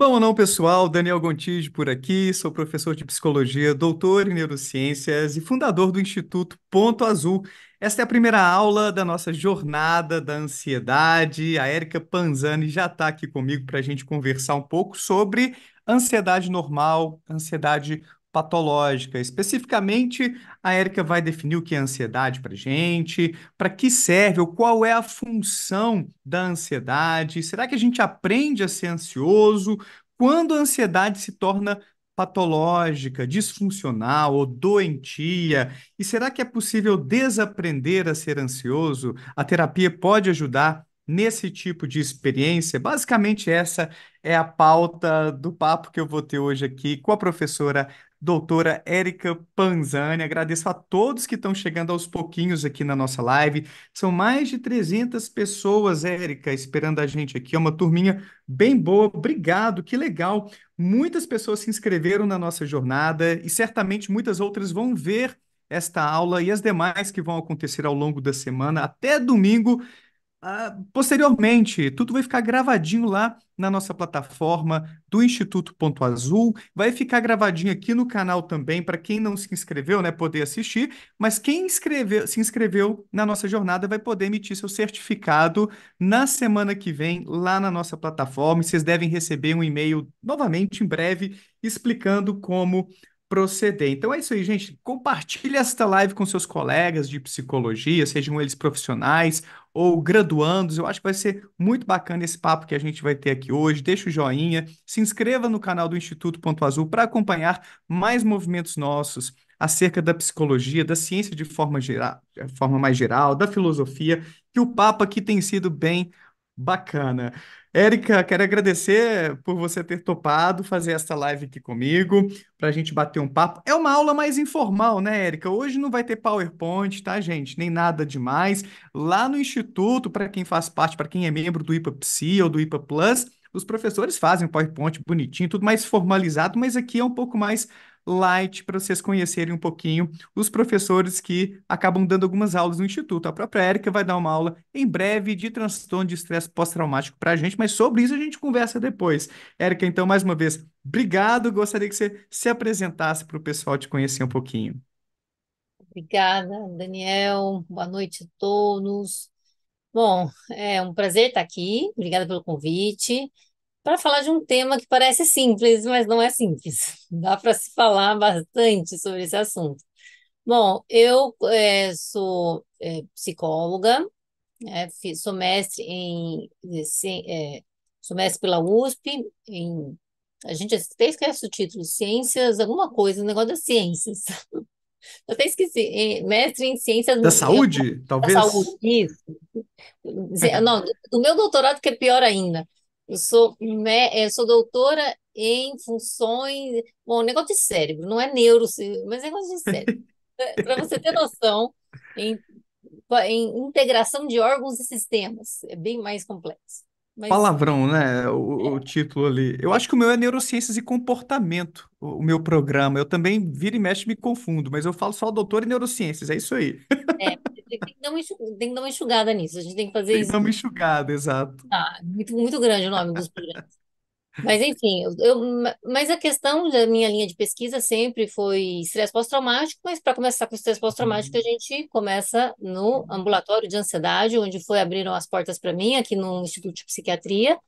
Bom ou não, pessoal? Daniel Gontijo por aqui, sou professor de psicologia, doutor em neurociências e fundador do Instituto Ponto Azul. Esta é a primeira aula da nossa jornada da ansiedade. A Érica Panzani já está aqui comigo para a gente conversar um pouco sobre ansiedade normal, ansiedade patológica. Especificamente, a Érica vai definir o que é ansiedade para gente, para que serve, ou qual é a função da ansiedade. Será que a gente aprende a ser ansioso? Quando a ansiedade se torna patológica, disfuncional ou doentia? E será que é possível desaprender a ser ansioso? A terapia pode ajudar nesse tipo de experiência? Basicamente, essa é a pauta do papo que eu vou ter hoje aqui com a professora doutora Érica Panzani. Agradeço a todos que estão chegando aos pouquinhos aqui na nossa live. São mais de 300 pessoas, Érica, esperando a gente aqui. É uma turminha bem boa. Obrigado, que legal. Muitas pessoas se inscreveram na nossa jornada e certamente muitas outras vão ver esta aula e as demais que vão acontecer ao longo da semana até domingo. Ah, posteriormente, tudo vai ficar gravadinho lá na nossa plataforma do Instituto Ponto Azul, vai ficar gravadinho aqui no canal também para quem não se inscreveu, né, poder assistir, mas quem inscreveu, se inscreveu na nossa jornada vai poder emitir seu certificado na semana que vem lá na nossa plataforma, e vocês devem receber um e-mail novamente em breve explicando como proceder. Então é isso aí, gente. Compartilhe esta live com seus colegas de psicologia, sejam eles profissionais ou graduandos. Eu acho que vai ser muito bacana esse papo que a gente vai ter aqui hoje. Deixa o joinha, se inscreva no canal do Instituto Ponto Azul para acompanhar mais movimentos nossos acerca da psicologia, da ciência de forma, geral, de forma mais geral, da filosofia, que o papo aqui tem sido bem Bacana. Érica, quero agradecer por você ter topado fazer essa live aqui comigo, para a gente bater um papo. É uma aula mais informal, né, Érica? Hoje não vai ter PowerPoint, tá, gente? Nem nada demais. Lá no Instituto, para quem faz parte, para quem é membro do IPA Psi ou do IPA Plus, os professores fazem o PowerPoint bonitinho, tudo mais formalizado, mas aqui é um pouco mais light para vocês conhecerem um pouquinho os professores que acabam dando algumas aulas no Instituto. A própria Érica vai dar uma aula em breve de transtorno de estresse pós-traumático para a gente, mas sobre isso a gente conversa depois. Érica, então, mais uma vez, obrigado. Gostaria que você se apresentasse para o pessoal te conhecer um pouquinho. Obrigada, Daniel. Boa noite a todos. Bom, é um prazer estar aqui. Obrigada pelo convite para falar de um tema que parece simples, mas não é simples. Dá para se falar bastante sobre esse assunto. Bom, eu é, sou é, psicóloga, é, sou mestre em é, sou mestre pela USP em a gente até esquece o título, ciências, alguma coisa, o um negócio das ciências. Eu até esqueci, mestre em ciências... Da saúde, eu, talvez? Da saúde, isso. Não, do meu doutorado que é pior ainda. Eu sou, eu eh, sou doutora em funções. Bom, negócio de cérebro, não é neuro, mas é negócio de cérebro. Eh, Para você ter noção, em, em, integração de órgãos e sistemas. É bem mais complexo. Mas... Palavrão, né? O, é. o, título ali. Eu acho que o meu é Neurociências e Comportamento, o, o, meu programa. Eu também vira e mexe me confundo, mas eu falo só doutor em Neurociências, é isso aí. É, tem que dar uma enxugada, nisso, a gente tem que fazer tem isso. Tem uma enxugada, exato. Ah, muito, muito grande o nome dos programas. Mas enfim, eu, eu, mas a questão da minha linha de pesquisa sempre foi estresse pós-traumático, mas para começar com estresse pós-traumático, uhum. a gente começa no ambulatório de ansiedade, onde foi abriram as portas para mim, aqui no Instituto de Psiquiatria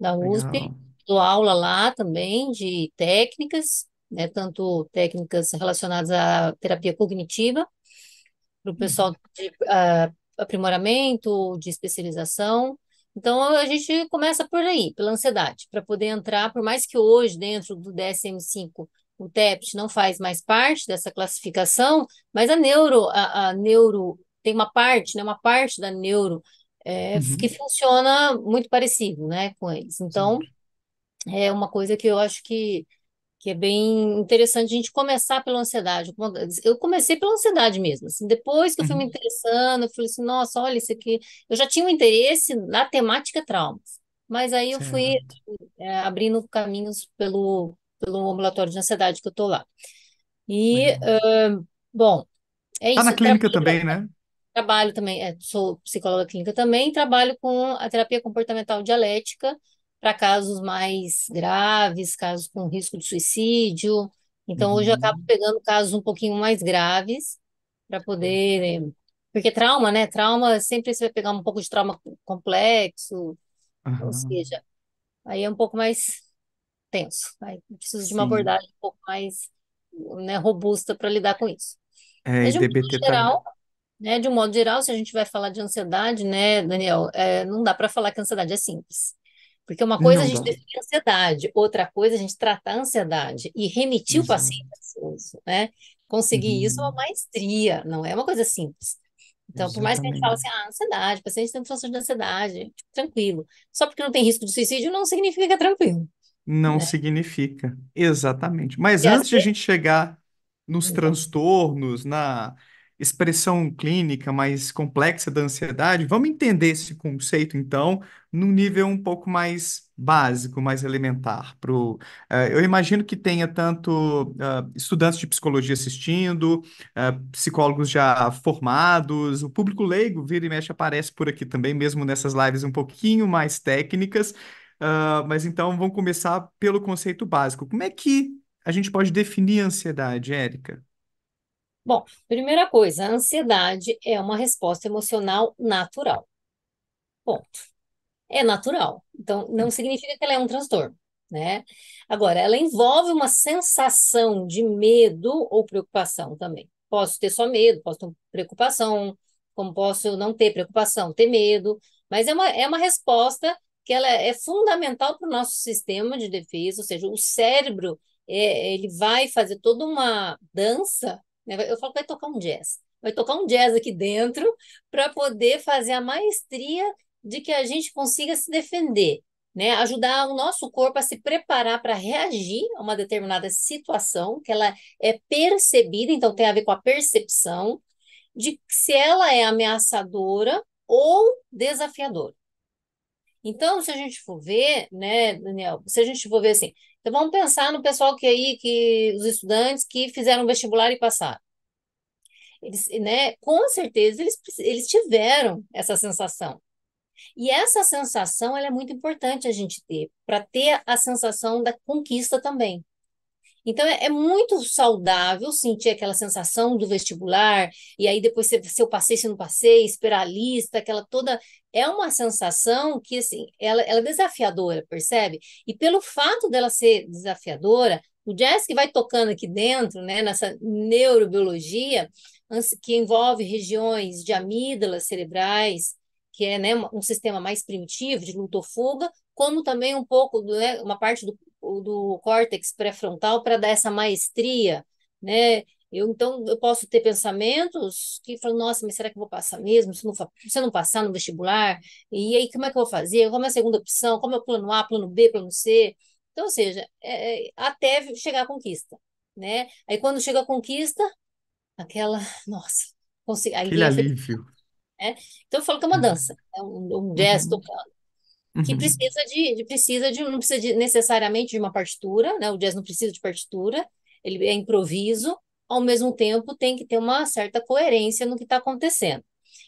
da USP. Legal. Dou aula lá também de técnicas, né, tanto técnicas relacionadas à terapia cognitiva, para o uhum. pessoal de uh, aprimoramento, de especialização. Então, a gente começa por aí, pela ansiedade, para poder entrar, por mais que hoje, dentro do DSM-5, o TEPT não faz mais parte dessa classificação, mas a neuro, a, a neuro tem uma parte, né, uma parte da neuro é, uhum. que funciona muito parecido né, com eles. Então, Sim. é uma coisa que eu acho que que é bem interessante a gente começar pela ansiedade. Eu comecei pela ansiedade mesmo. Assim, depois que eu fui me uhum. interessando, eu falei assim, nossa, olha isso aqui. Eu já tinha um interesse na temática traumas, mas aí eu fui é, abrindo caminhos pelo, pelo ambulatório de ansiedade que eu estou lá. E, uh, bom, é tá isso. na clínica também, né? Trabalho também, é, sou psicóloga clínica também, trabalho com a terapia comportamental dialética, para casos mais graves, casos com risco de suicídio. Então, uhum. hoje eu uhum. acabo pegando casos um pouquinho mais graves para poder. Porque trauma, né? Trauma, sempre você vai pegar um pouco de trauma complexo, uhum. ou seja, aí é um pouco mais tenso. Aí preciso Sim. de uma abordagem um pouco mais né, robusta para lidar com isso. É, Mas, de um tá geral, Né, de um modo geral, se a gente vai falar de ansiedade, né, Daniel, é, não dá para falar que a ansiedade é simples. Porque uma coisa é não, a gente definir ansiedade, outra coisa é a gente tratar a ansiedade e remitir Exato. o paciente né? Conseguir uhum. isso é uma uhum. maestria, não é uma coisa simples. Então, Exatamente. por mais que a gente fale assim, ah, ansiedade, paciente tem situações de ansiedade, tranquilo. Só porque não tem risco de suicídio, não significa que é tranquilo. Não né? significa, exatamente. Mas e antes assim... de a gente chegar nos transtornos, na expressão clínica mais complexa da ansiedade, vamos entender esse conceito, então, num nível um pouco mais básico, mais elementar. Pro, uh, eu imagino que tenha tanto uh, estudantes de psicologia assistindo, uh, psicólogos já formados, o público leigo, vira e mexe, aparece por aqui também, mesmo nessas lives um pouquinho mais técnicas. mas então vamos começar pelo conceito básico. Como é que a gente pode definir a ansiedade, Érica? Bom, primeira coisa, a ansiedade é uma resposta emocional natural. Ponto. É natural. Então, não significa que ela é um transtorno, né? Agora, ela envolve uma sensação de medo ou preocupação também. Posso ter só medo, posso ter preocupação, como posso não ter preocupação, ter medo, mas é uma, é uma resposta que ela é fundamental para o nosso sistema de defesa, ou seja, o cérebro é, ele vai fazer toda uma dança né? Eu falo que vai tocar um jazz. Vai tocar um jazz aqui dentro para poder fazer a maestria de que a gente consiga se defender, né? Ajudar o nosso corpo a se preparar para reagir a uma determinada situação, que ela é percebida, então tem a ver com a percepção de se ela é ameaçadora ou desafiadora. Então, se a gente for ver, né, Daniel, se a gente for ver assim, então vamos pensar no pessoal que aí, que os estudantes que fizeram vestibular e passaram. Eles, né, com certeza eles, eles tiveram essa sensação. E essa sensação ela é muito importante a gente ter, para ter a sensação da conquista também. Então, é, é, muito saudável sentir aquela sensação do vestibular, e aí depois se, eu passei, se eu não passei, esperar a lista, aquela toda. É uma sensação que, assim, ela, ela é desafiadora, percebe? E pelo fato dela ser desafiadora, o jazz que vai tocando aqui dentro, né, nessa neurobiologia, que envolve regiões de amígdalas cerebrais, que é né, um sistema mais primitivo de luta ou fuga, como também um pouco, né, uma parte do, do córtex pré-frontal para dar essa maestria, né? Eu, então, eu posso ter pensamentos que falam, nossa, mas será que eu vou passar mesmo? Se, não, se eu não passar no vestibular, e aí como é que eu vou fazer? Qual é a segunda opção? Como é o plano A, plano B, plano C? Então, ou seja, é, é, até chegar à conquista, né? Aí quando chega a conquista, aquela, nossa, consegui. Aquele alívio. Né? Então, eu falo que é uma uhum. dança, é um, um jazz uhum. tocando que uhum. precisa de, de, precisa de não precisa de, necessariamente de uma partitura, né? O jazz não precisa de partitura, ele é improviso, ao mesmo tempo tem que ter uma certa coerência no que está acontecendo.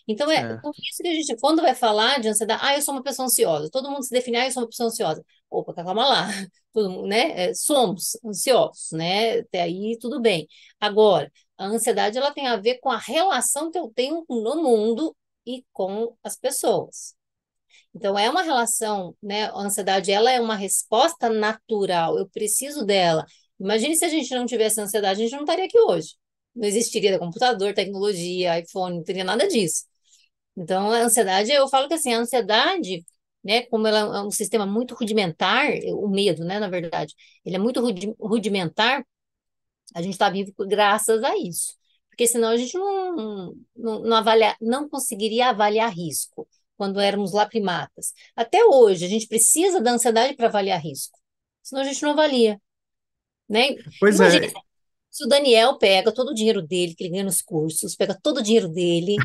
Então, é por isso que a gente, quando vai falar de ansiedade, ah, eu sou uma pessoa ansiosa, todo mundo se define, ah, eu sou uma pessoa ansiosa. Opa, tá, calma lá, todo mundo, né? É, somos ansiosos, né? Até aí tudo bem. Agora, a ansiedade, ela tem a ver com a relação que eu tenho no mundo e com as pessoas. Então é uma relação, né? A ansiedade ela é uma resposta natural. Eu preciso dela. Imagine se a gente não tivesse ansiedade, a gente não estaria aqui hoje. Não existiria computador, tecnologia, iPhone, não teria nada disso. Então a ansiedade, eu falo que assim, a ansiedade né, como ela é um sistema muito rudimentar, o medo, né, na verdade, ele é muito rudimentar, a gente está vivo graças a isso. Porque senão a gente não, não, não, avalia, não conseguiria avaliar risco quando éramos lá primatas. Até hoje, a gente precisa da ansiedade para avaliar risco, senão a gente não avalia. Né? Pois Imagina, é. Se o Daniel pega todo o dinheiro dele, que ele ganha nos cursos, pega todo o dinheiro dele,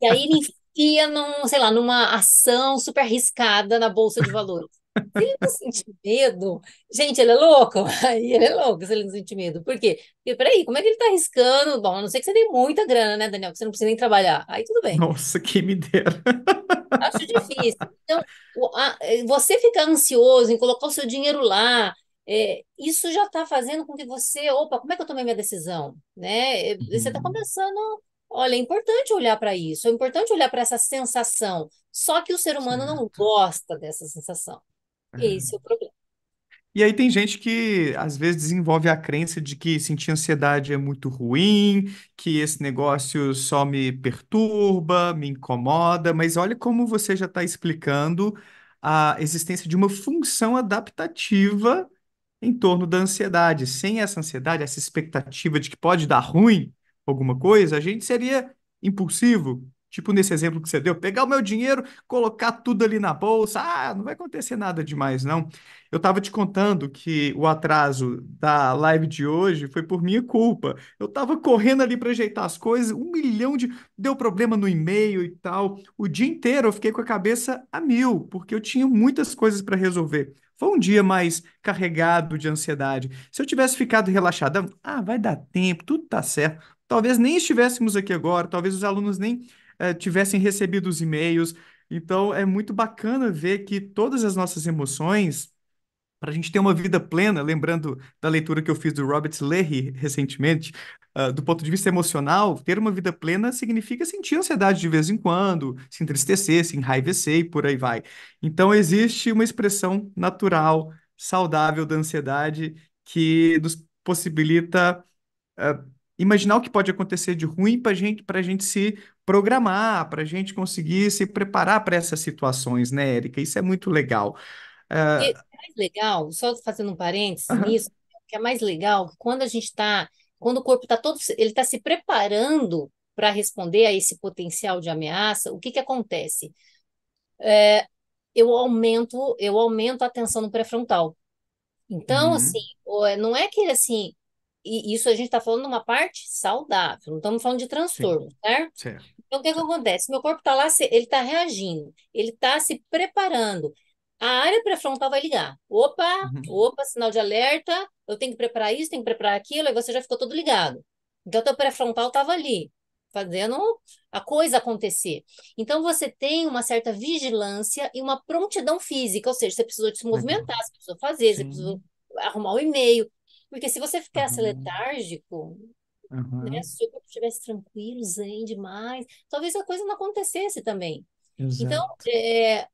e aí ele enfia num, sei lá, numa ação super arriscada na Bolsa de Valores. Se ele não sentir medo, gente, ele é louco. Aí ele é louco se ele não sentir medo. Por quê? Porque, peraí, como é que ele tá arriscando? Bom, a não ser que você tem muita grana, né, Daniel? Que você não precisa nem trabalhar. Aí tudo bem. Nossa, que me dera. Acho difícil. Então, eh, você ficar ansioso em colocar o seu dinheiro lá, é, isso já está fazendo com que você, opa, como é que eu tomei minha decisão? Né? Eh, você está uhum. começando. Olha, é importante olhar para isso, é importante olhar para essa sensação. Só que o ser humano não gosta dessa sensação. Uhum. Esse é o problema. E aí tem gente que às vezes desenvolve a crença de que sentir ansiedade é muito ruim, que esse negócio só me perturba, me incomoda, mas olha como você já está explicando a existência de uma função adaptativa em torno da ansiedade. Sem essa ansiedade, essa expectativa de que pode dar ruim alguma coisa, a gente seria impulsivo, Tipo nesse exemplo que você deu, pegar o meu dinheiro, colocar tudo ali na bolsa, ah, não vai acontecer nada demais, não. Eu estava te contando que o atraso da live de hoje foi por minha culpa. Eu estava correndo ali para ajeitar as coisas, um milhão de. Deu problema no e-mail e tal. O dia inteiro eu fiquei com a cabeça a mil, porque eu tinha muitas coisas para resolver. Foi um dia mais carregado de ansiedade. Se eu tivesse ficado relaxadão, ah, vai dar tempo, tudo tá certo. Talvez nem estivéssemos aqui agora, talvez os alunos nem eh, tivessem recebido os e-mails. Então é muito bacana ver que todas as nossas emoções, para a gente ter uma vida plena, lembrando da leitura que eu fiz do Robert Leahy recentemente, Uh, do ponto de vista emocional, ter uma vida plena significa sentir ansiedade de vez em quando, se entristecer, se enraivecer e por aí vai. Então, existe uma expressão natural, saudável da ansiedade que nos possibilita uh, imaginar o que pode acontecer de ruim para gente, a gente se programar, para a gente conseguir se preparar para essas situações, né, Érica? Isso é muito legal. Uh... É mais legal, só fazendo um parênteses uhum. nisso, que é mais legal é quando a gente está, quando o corpo está todo, ele está se preparando para responder a esse potencial de ameaça, o que que acontece? É, eu aumento, eu aumento a tensão no pré-frontal. Então, uhum. assim, é, não é que assim, e isso a gente está falando numa parte saudável, não estamos falando de transtorno, Sim. certo? certo? Então, o que, que acontece? Meu corpo está lá, ele está reagindo, ele está se preparando. A área pré-frontal vai ligar. Opa, uhum. opa, sinal de alerta, eu tenho que preparar isso, tenho que preparar aquilo, e você já ficou todo ligado. Então, teu pré-frontal estava ali, fazendo a coisa acontecer. Então, você tem uma certa vigilância e uma prontidão física, ou seja, você precisou se uhum. movimentar, você precisou fazer, Sim. você precisou arrumar o um e-mail, porque se você ficasse uhum. letárgico, uhum. né, se o corpo estivesse tranquilo, zen demais, talvez a coisa não acontecesse também. Então, Exato. Então, é,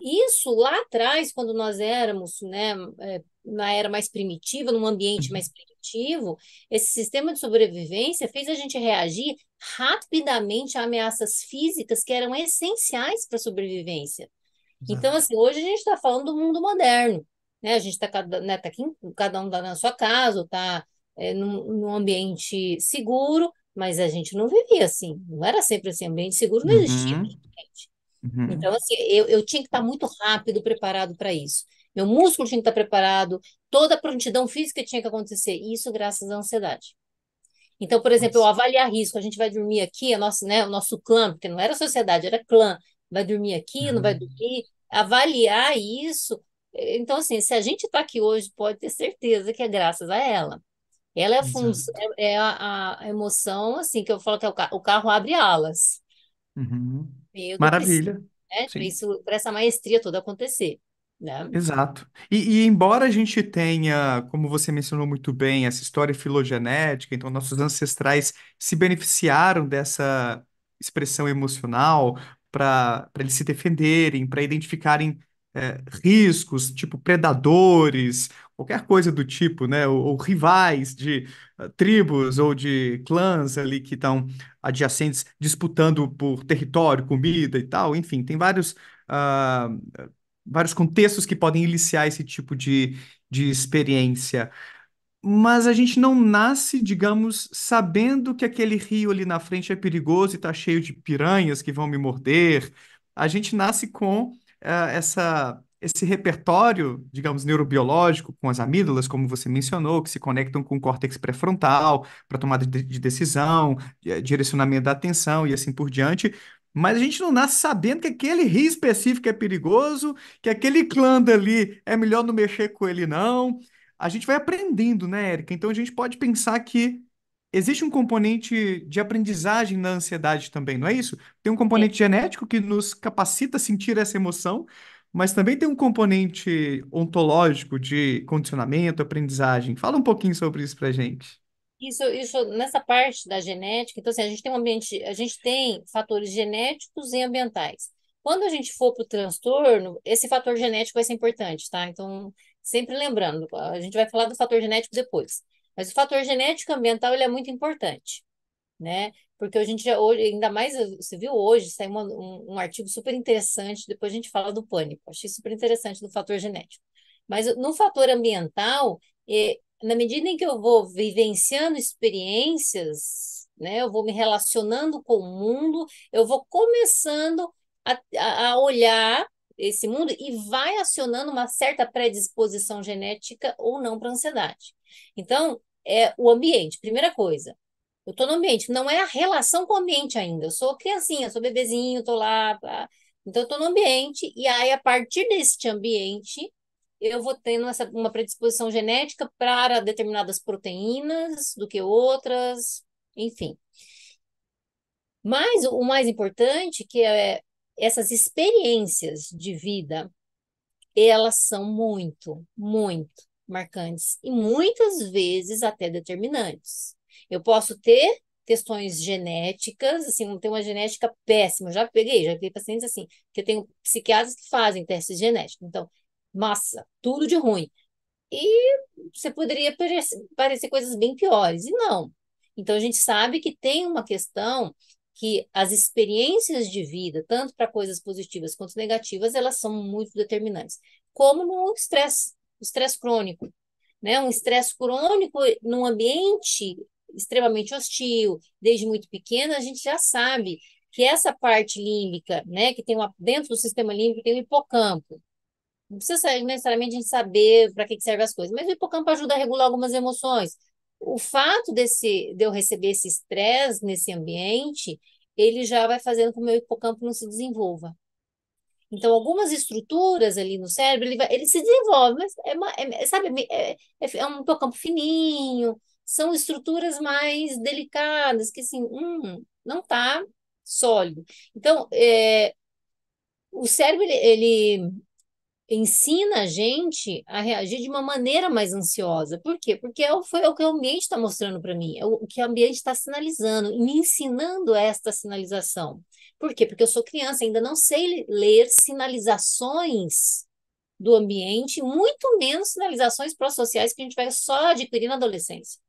isso lá atrás, quando nós éramos, né, é, na era mais primitiva, num ambiente uhum. mais primitivo, esse sistema de sobrevivência fez a gente reagir rapidamente a ameaças físicas que eram essenciais para a sobrevivência. Então, Exato. Então, assim, hoje a gente está falando do mundo moderno né? A gente está cada, né, tá aqui, cada um está na sua casa, está é, num, num, ambiente seguro, mas a gente não vivia assim, não era sempre assim, ambiente seguro não existia. Uhum. Uhum. Então, assim, eu, eu tinha que estar tá muito rápido preparado para isso. Meu músculo tinha que estar tá preparado, toda a prontidão física tinha que acontecer, isso graças à ansiedade. Então, por exemplo, eu avaliar risco, a gente vai dormir aqui, a nossa, né, o nosso clã, porque não era sociedade, era clã, vai dormir aqui, uhum. não vai uhum. dormir, avaliar isso então, assim, se a gente está aqui hoje, pode ter certeza que é graças a ela. Ela é a, função, é, é a, a, emoção, assim, que eu falo que é o, o carro abre alas. Uhum. Maravilha. né? Isso, para essa maestria toda acontecer. Né? Exato. E, e, embora a gente tenha, como você mencionou muito bem, essa história filogenética, então nossos ancestrais se beneficiaram dessa expressão emocional para eles se defenderem, para identificarem é, riscos, tipo predadores, qualquer coisa do tipo, né? Ou, ou rivais de uh, tribos ou de clãs ali que estão adjacentes disputando por território, comida e tal. Enfim, tem vários, uh, vários contextos que podem iniciar esse tipo de, de experiência. Mas a gente não nasce, digamos, sabendo que aquele rio ali na frente é perigoso e está cheio de piranhas que vão me morder. A gente nasce com é, essa, esse repertório, digamos, neurobiológico, com as amígdalas, como você mencionou, que se conectam com o córtex pré-frontal para tomada de, decisão, eh, direcionamento da atenção e assim por diante, mas a gente não nasce sabendo que aquele rio específico é perigoso, que aquele clã dali é melhor não mexer com ele, não. A gente vai aprendendo, né, Érica? Então a gente pode pensar que existe um componente de aprendizagem na ansiedade também, não é isso? Tem um componente genético que nos capacita a sentir essa emoção, mas também tem um componente ontológico de condicionamento, aprendizagem. Fala um pouquinho sobre isso pra gente. Isso, isso nessa parte da genética, então assim, a gente tem um ambiente, a gente tem fatores genéticos e ambientais. Quando a gente for para o transtorno, esse fator genético vai ser importante, tá? Então, sempre lembrando, a gente vai falar do fator genético depois. Mas o fator genético ambiental ele é muito importante, né? Porque a gente já hoje, ainda mais você viu hoje, saiu um, um artigo super interessante, depois a gente fala do pânico. Achei super interessante do fator genético. Mas no fator ambiental, e é, na medida em que eu vou vivenciando experiências, né, eu vou me relacionando com o mundo, eu vou começando a, a olhar esse mundo e vai acionando uma certa predisposição genética ou não para ansiedade. Então, é o ambiente, primeira coisa. Eu estou no ambiente, não é a relação com o ambiente ainda. Eu sou criancinha, eu sou bebezinho, estou lá. Então, eu estou no ambiente, e aí, a partir deste ambiente, eu vou tendo essa, uma predisposição genética para determinadas proteínas do que outras, enfim. Mas o mais importante, que é essas experiências de vida, elas são muito, muito marcantes e muitas vezes até determinantes. Eu posso ter questões genéticas, assim, tenho uma genética péssima, já peguei, já peguei pacientes assim, que eu tenho psiquiatras que fazem testes genéticos, então, massa, tudo de ruim. E você poderia parecer, parecer coisas bem piores, e não. Então, a gente sabe que tem uma questão que as experiências de vida, tanto para coisas positivas quanto negativas, elas são muito determinantes. Como no estresse, estresse crônico. Né? Um estresse crônico num ambiente extremamente hostil, desde muito pequena, a gente já sabe que essa parte límbica, né, que tem uma, dentro do sistema límbico tem o hipocampo. Não precisa necessariamente a gente saber para que, que serve as coisas, mas o hipocampo ajuda a regular algumas emoções. O fato desse, de eu receber esse estresse nesse ambiente ele já vai fazendo com que o meu hipocampo não se desenvolva. Então, algumas estruturas ali no cérebro, ele, vai, ele se desenvolve, mas é, uma, é, é sabe, é, é, é, um hipocampo fininho, são estruturas mais delicadas, que assim, hum, não está sólido. Então, é, o cérebro, ele, ele ensina a gente a reagir de uma maneira mais ansiosa. Por quê? Porque é o, foi o que o ambiente está mostrando para mim, é o que o ambiente está é tá sinalizando, e me ensinando esta sinalização. Por quê? Porque eu sou criança, ainda não sei ler sinalizações do ambiente, muito menos sinalizações pró-sociais que a gente vai só adquirir na adolescência.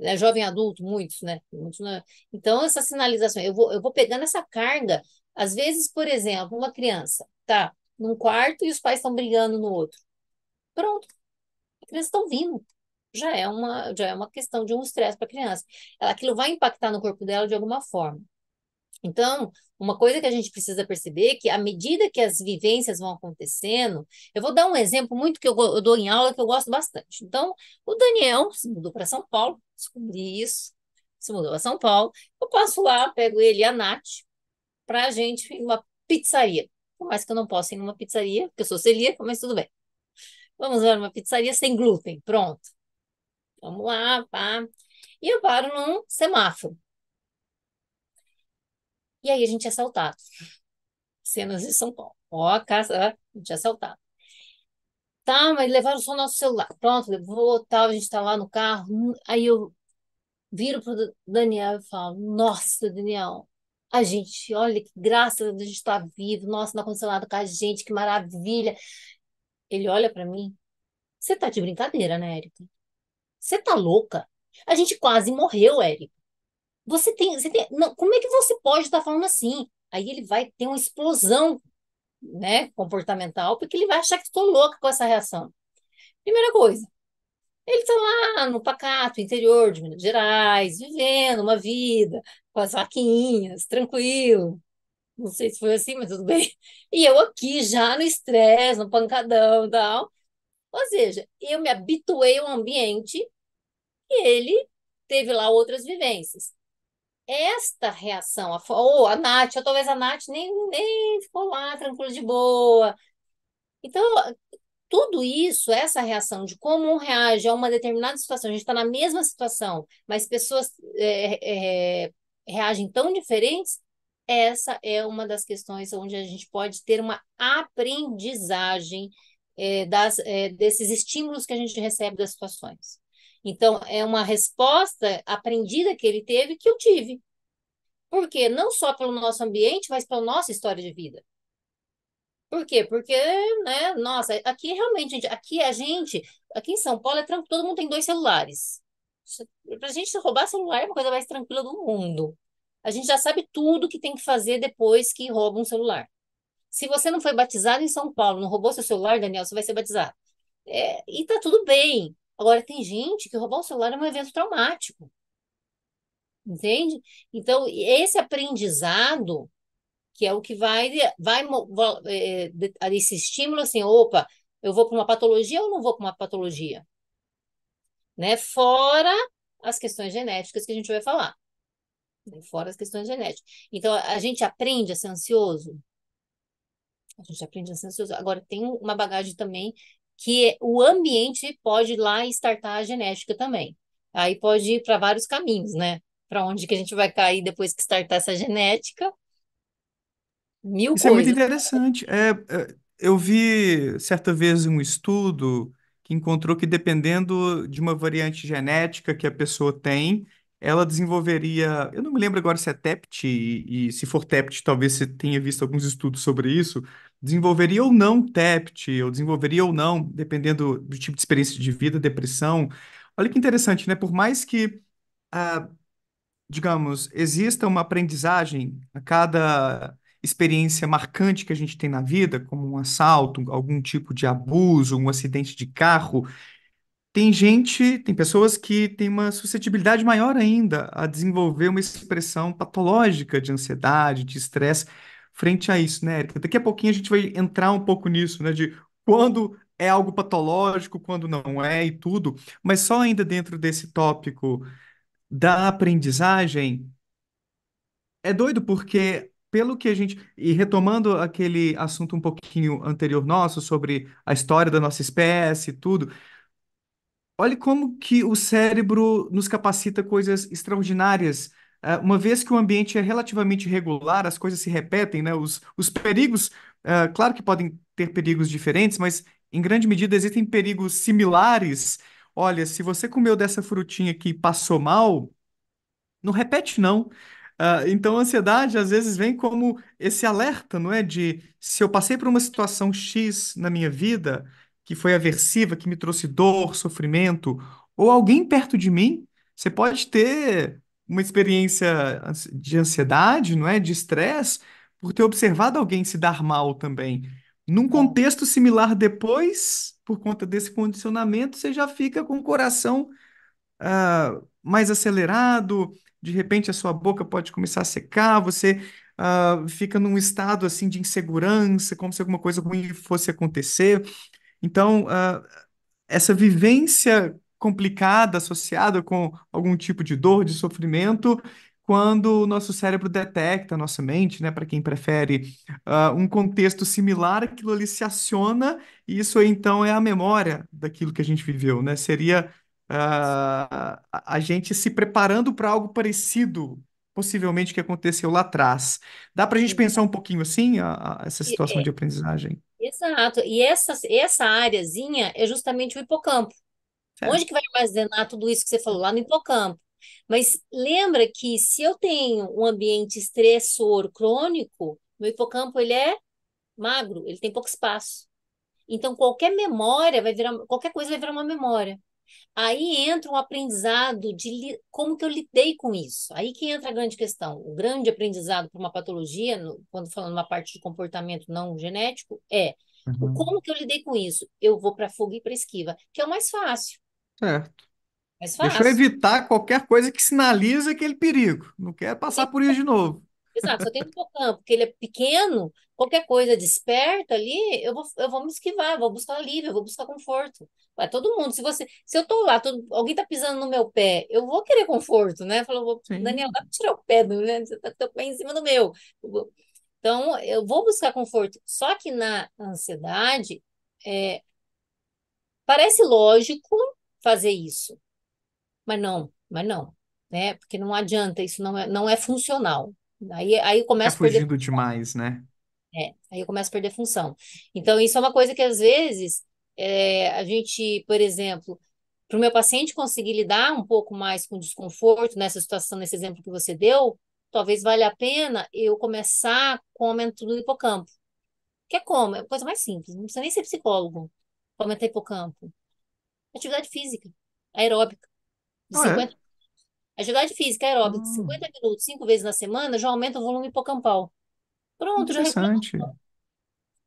É jovem adulto, muitos, né? Muitos, né? Então, essa sinalização, eu vou, eu vou pegando essa carga. Às vezes, por exemplo, uma criança tá num quarto e os pais estão brigando no outro. Pronto. As crianças estão vindo. Já é uma, já é uma questão de um estresse para a criança. Ela, aquilo vai impactar no corpo dela de alguma forma. Então, uma coisa que a gente precisa perceber é que à medida que as vivências vão acontecendo, eu vou dar um exemplo muito que eu, eu dou em aula que eu gosto bastante. Então, o Daniel se mudou para São Paulo, descobri isso, se mudou para São Paulo. Eu passo lá, pego ele e a Nath para a gente ir uma pizzaria. Por mais que eu não possa ir numa pizzaria, porque eu sou celíaca, mas tudo bem. Vamos ver uma pizzaria sem glúten, pronto. Vamos lá, pá. E eu paro num semáforo. E aí a gente é assaltado. Cenas de São Paulo. Ó, a casa, a gente é assaltado. Tá, mas levaram só o nosso celular. Pronto, levou, tal, a gente tá lá no carro. Aí eu viro pro Daniel e falo, nossa, Daniel, a gente, olha que graça a gente está vivo, nossa, não tá aconteceu nada com a gente, que maravilha. Ele olha para mim, você tá de brincadeira, né, Érica? Você tá louca? A gente quase morreu, Érica. Você tem, você tem, não, como é que você pode estar tá falando assim? Aí ele vai ter uma explosão, né, comportamental, porque ele vai achar que estou louca com essa reação. Primeira coisa, ele está lá no pacato interior de Minas Gerais, vivendo uma vida com as vaquinhas, tranquilo. Não sei se foi assim, mas tudo bem. E eu aqui já no estresse, no pancadão e tal. Ou seja, eu me habituei ao ambiente e ele teve lá outras vivências. Esta reação, a, ou a Nath, ou talvez a Nath nem, nem ficou lá tranquila de boa. Então, tudo isso, essa reação de como um reage a uma determinada situação, a gente está na mesma situação, mas pessoas é, é, reagem tão diferentes, essa é uma das questões onde a gente pode ter uma aprendizagem é, das, desses estímulos que a gente recebe das situações. Então, é uma resposta aprendida que ele teve que eu tive. Por quê? Não só pelo nosso ambiente, mas pela nossa história de vida. Por quê? Porque, né, nossa, aqui realmente, gente, aqui a gente, aqui em São Paulo é tranquilo, todo mundo tem dois celulares. Pra gente roubar celular é uma coisa mais tranquila do mundo. A gente já sabe tudo que tem que fazer depois que rouba um celular. Se você não foi batizado em São Paulo, não roubou seu celular, Daniel, você vai ser batizado. É, e tá tudo bem. Agora, tem gente que roubar um celular é um evento traumático. Entende? Então, esse aprendizado que é o que vai, vai é, é esse estímulo assim, opa, eu vou para uma patologia ou não vou para uma patologia? Né? Fora as questões genéticas que a gente vai falar. Né? Fora as questões genéticas. Então, a gente aprende a ser ansioso? A gente aprende a ser ansioso. Agora, tem uma bagagem também que é, o ambiente pode ir lá e startar a genética também. Aí pode ir para vários caminhos, né? Para onde que a gente vai cair depois que startar essa genética Mil Isso é muito coisas. interessante. É, é, eu vi certa vez um estudo que encontrou que dependendo de uma variante genética que a pessoa tem, ela desenvolveria. Eu não me lembro agora se é TEPT, e, e se for TEPT, talvez você tenha visto alguns estudos sobre isso. Desenvolveria ou não TEPT, ou desenvolveria ou não, dependendo do tipo de experiência de vida, depressão. Olha que interessante, né? Por mais que, ah, digamos, exista uma aprendizagem a cada experiência marcante que a gente tem na vida, como um assalto, algum tipo de abuso, um acidente de carro, tem gente, tem pessoas que têm uma suscetibilidade maior ainda a desenvolver uma expressão patológica de ansiedade, de estresse frente a isso, né, Erika? Daqui a pouquinho a gente vai entrar um pouco nisso, né, de quando é algo patológico, quando não é e tudo, mas só ainda dentro desse tópico da aprendizagem, é doido porque pelo que a gente. E retomando aquele assunto um pouquinho anterior nosso sobre a história da nossa espécie e tudo, olhe como que o cérebro nos capacita coisas extraordinárias. É, uma vez que o ambiente é relativamente regular, as coisas se repetem, né? Os, os perigos, é, claro que podem ter perigos diferentes, mas em grande medida existem perigos similares. Olha, se você comeu dessa frutinha que passou mal, não repete, não. Ah, então, a ansiedade às vezes vem como esse alerta, não é? De se eu passei por uma situação X na minha vida, que foi aversiva, que me trouxe dor, sofrimento, ou alguém perto de mim, você pode ter uma experiência de ansiedade, não é? De estresse, por ter observado alguém se dar mal também. Num contexto similar depois, por conta desse condicionamento, você já fica com o coração uh, mais acelerado, de repente a sua boca pode começar a secar, você uh, fica num estado assim de insegurança, como se alguma coisa ruim fosse acontecer. Então, uh, essa vivência complicada associada com algum tipo de dor, de sofrimento, quando o nosso cérebro detecta, a nossa mente, né, para quem prefere, uh, um contexto similar, aquilo ali se aciona, e isso então é a memória daquilo que a gente viveu, né? Seria ah, a gente se preparando para algo parecido, possivelmente, que aconteceu lá atrás. Dá para a gente pensar um pouquinho assim, a, a essa situação é, de aprendizagem? Exato. E essa, essa áreazinha é justamente o hipocampo. É. Onde que vai armazenar tudo isso que você falou? Lá no hipocampo. Mas lembra que se eu tenho um ambiente estressor crônico, meu hipocampo ele é magro, ele tem pouco espaço. Então qualquer memória vai virar, qualquer coisa vai virar uma memória. Aí entra um aprendizado de como que eu lidei com isso. Aí que entra a grande questão. O grande aprendizado para uma patologia, no, quando falando uma parte de comportamento não genético, é uhum. como que eu lidei com isso? Eu vou para fuga e para esquiva, que é o mais fácil. Certo. Mais fácil. Deixa eu evitar qualquer coisa que sinalize aquele perigo. Não quero passar por isso de novo improvisado, só tem um meu porque ele é pequeno, qualquer coisa desperta ali, eu vou, eu vou me esquivar, vou buscar alívio, vou buscar conforto. Ué, todo mundo, se você, se eu tô lá, alguém tá pisando no meu pé, eu vou querer conforto, né? Falou, Daniel, dá pra tirar o pé, do, né? você tá com teu pé em cima do meu. Então, eu vou buscar conforto. Só que na ansiedade, é, parece lógico fazer isso, mas não, mas não, né? Porque não adianta, isso não é, não é funcional. Aí, aí começa a perder. fugindo demais, né? É, aí eu começo a perder função. Então, isso é uma coisa que às vezes é, a gente, por exemplo, para o meu paciente conseguir lidar um pouco mais com desconforto nessa situação, nesse exemplo que você deu, talvez valha a pena eu começar com o aumento do hipocampo. Que é como? É coisa mais simples, não precisa nem ser psicólogo para aumentar hipocampo. Atividade física, aeróbica. De 50 ah, é? É atividade física é aeróbica ah. de 50 minutos, cinco vezes na semana, já aumenta o volume hipocampal. Pronto, já a Interessante.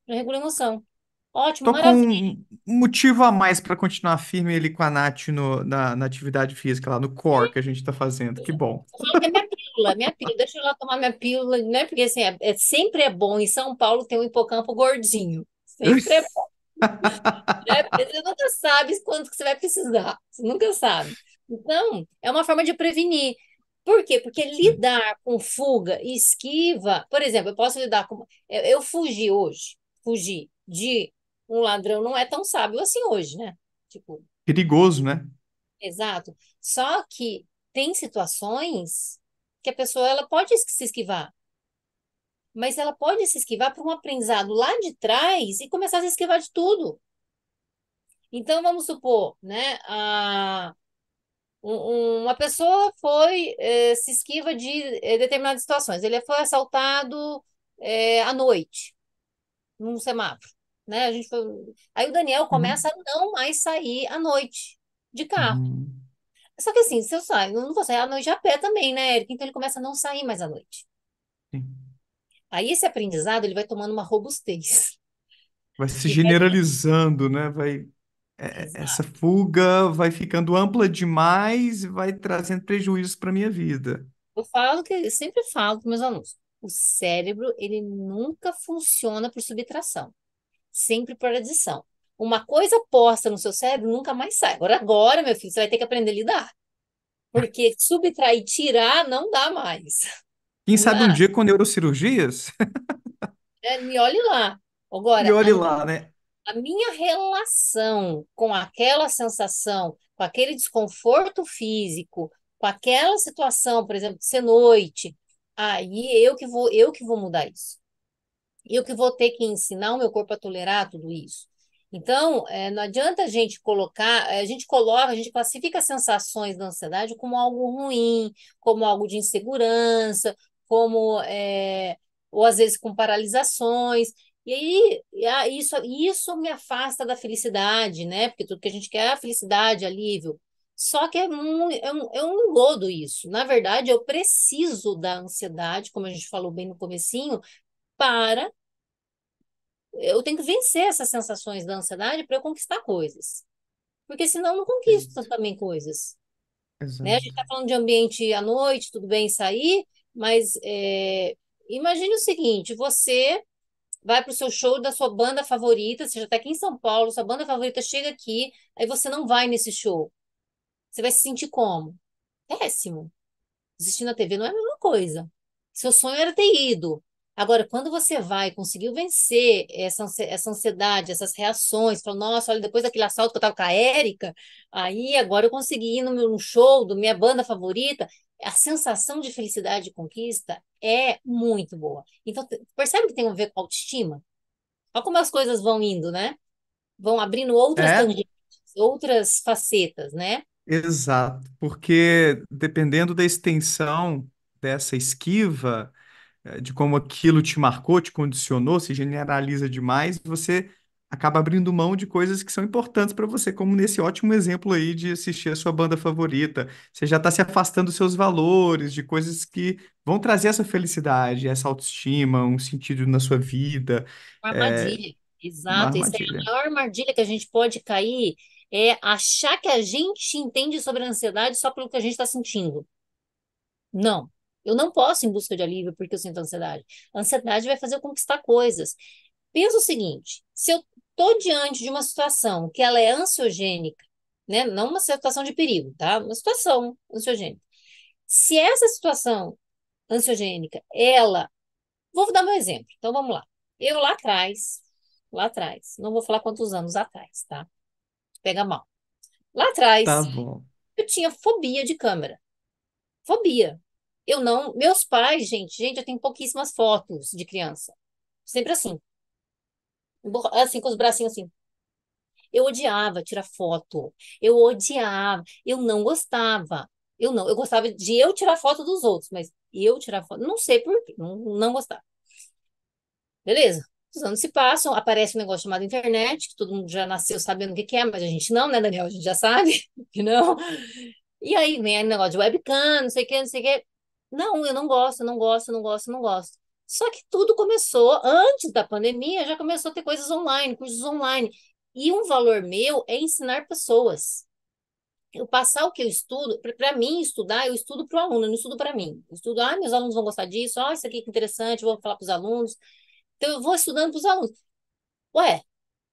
Já regula a emoção. Ótimo, Tô com um motivo a mais para continuar firme ali com a Nath no- na, na atividade física, lá no core que a gente tá fazendo. Que bom. Eu é minha pílula, minha pílula, deixa eu ir lá tomar minha pílula, né? Porque assim, é, é- sempre é bom. Em São Paulo tem um hipocampo gordinho. Sempre é bom, né? você nunca sabe quanto que você vai precisar. Você nunca sabe. Então, é uma forma de prevenir. Por quê? Porque lidar com fuga e esquiva, por exemplo, eu posso lidar com. Eu, eu fugi hoje, fugir de um ladrão não é tão sábio assim hoje, né? Tipo. Perigoso, né? Exato. Só que tem situações que a pessoa ela pode se esquivar, mas ela pode se esquivar por um aprendizado lá de trás e começar a se esquivar de tudo. Então, vamos supor, né? A, uma pessoa foi eh, se esquiva de eh, determinadas situações. Ele foi assaltado é, à noite, num semáforo. Né? A gente foi... Aí o Daniel uhum. começa uhum. a não mais sair à noite de carro. Uhum. Só que assim, se eu saio, eu não vou sair à noite a pé também, né, Eric? Então ele começa a não sair mais à noite. Sim. Aí esse aprendizado ele vai tomando uma robustez. Vai se generalizando, né? Vai é, é, essa Exato. fuga vai ficando ampla demais e vai trazendo prejuízos para minha vida. Eu falo que eu sempre falo com meus alunos, o cérebro ele nunca funciona por subtração, sempre por adição. Uma coisa posta no seu cérebro nunca mais sai. Agora, agora, meu filho, você vai ter que aprender a lidar. Porque subtrair, tirar, não dá mais. Quem sabe um dia com neurocirurgias? É, me olhe lá. Agora, olhe lá, né? a minha relação com aquela sensação, com aquele desconforto físico, com aquela situação, por exemplo, de ser noite, aí eu que vou, eu que vou mudar isso. Eu que vou ter que ensinar o meu corpo a tolerar tudo isso. Então, é, não adianta a gente colocar, eh, a gente coloca, a gente classifica as sensações da ansiedade como algo ruim, como algo de insegurança, como é, ou às vezes com paralisações. E aí, isso, isso me afasta da felicidade, né? Porque tudo que a gente quer é a felicidade, é alívio. Só que é um, é, um, é um lodo isso. Na verdade, eu preciso da ansiedade, como a gente falou bem no comecinho, para... Eu tenho que vencer essas sensações da ansiedade para eu conquistar coisas. Porque senão eu não conquisto Exato. também coisas. Exato. Né? A gente está falando de ambiente à noite, tudo bem sair, mas é... imagine o seguinte, você vai para o seu show da sua banda favorita, seja até aqui em São Paulo, sua banda favorita chega aqui, aí você não vai nesse show. Você vai se sentir como? Péssimo. Existir na TV não é a mesma coisa. Seu sonho era ter ido. Agora, quando você vai, conseguiu vencer essa, essa ansiedade, essas reações, falou, nossa, olha, depois daquele assalto que eu estava com a Érica, aí agora eu consegui ir no meu no show da minha banda favorita, a sensação de felicidade e conquista é muito boa. Então, percebe que tem a ver com autoestima? Olha como as coisas vão indo, né? Vão abrindo outras é. outras facetas, né? Exato, porque dependendo da extensão dessa esquiva, eh, de como aquilo te marcou, te condicionou, se generaliza demais, você acaba abrindo mão de coisas que são importantes para você, como nesse ótimo exemplo aí de assistir a sua banda favorita. Você já está se afastando dos seus valores, de coisas que vão trazer essa felicidade, essa autoestima, um sentido na sua vida. Uma é, armadilha, é... exato. Isso é a maior armadilha que a gente pode cair é achar que a gente entende sobre a ansiedade só pelo que a gente está sentindo. Não. Eu não posso ir em busca de alívio porque eu sinto ansiedade. A ansiedade vai fazer eu conquistar coisas. Pensa o seguinte: se eu estou diante de uma situação que ela é ansiogênica, né? não uma situação de perigo, tá? Uma situação ansiogênica. Se essa situação ansiogênica, ela. Vou dar meu exemplo, então vamos lá. Eu lá atrás, lá atrás, não vou falar quantos anos atrás, tá? Pega mal. Lá atrás, tá eu tinha fobia de câmera. Fobia. Eu não. Meus pais, gente, gente, eu tenho pouquíssimas fotos de criança. Sempre assim, assim, com os bracinhos assim. Eu odiava tirar foto. Eu odiava. Eu não gostava. Eu não. Eu gostava de eu tirar foto dos outros, mas eu tirar foto. Não sei por quê. Não, não gostava. Beleza. Os anos se passam, aparece um negócio chamado internet, que todo mundo já nasceu sabendo o que, é, mas a gente não, né, Daniel? A gente já sabe que não. E aí vem o negócio de webcam, não sei o que, não sei o que. Não, eu não gosto, eu não gosto, eu não gosto, eu não gosto. Só que tudo começou, antes da pandemia, já começou a ter coisas online, cursos online. E um valor meu é ensinar pessoas. Eu passar o que eu estudo, para mim, estudar, eu estudo para o aluno, eu não estudo para mim. Eu estudo, ah, meus alunos vão gostar disso, ah, isso aqui que interessante, vou falar para os alunos. Então, eu vou estudando para os alunos. Ué,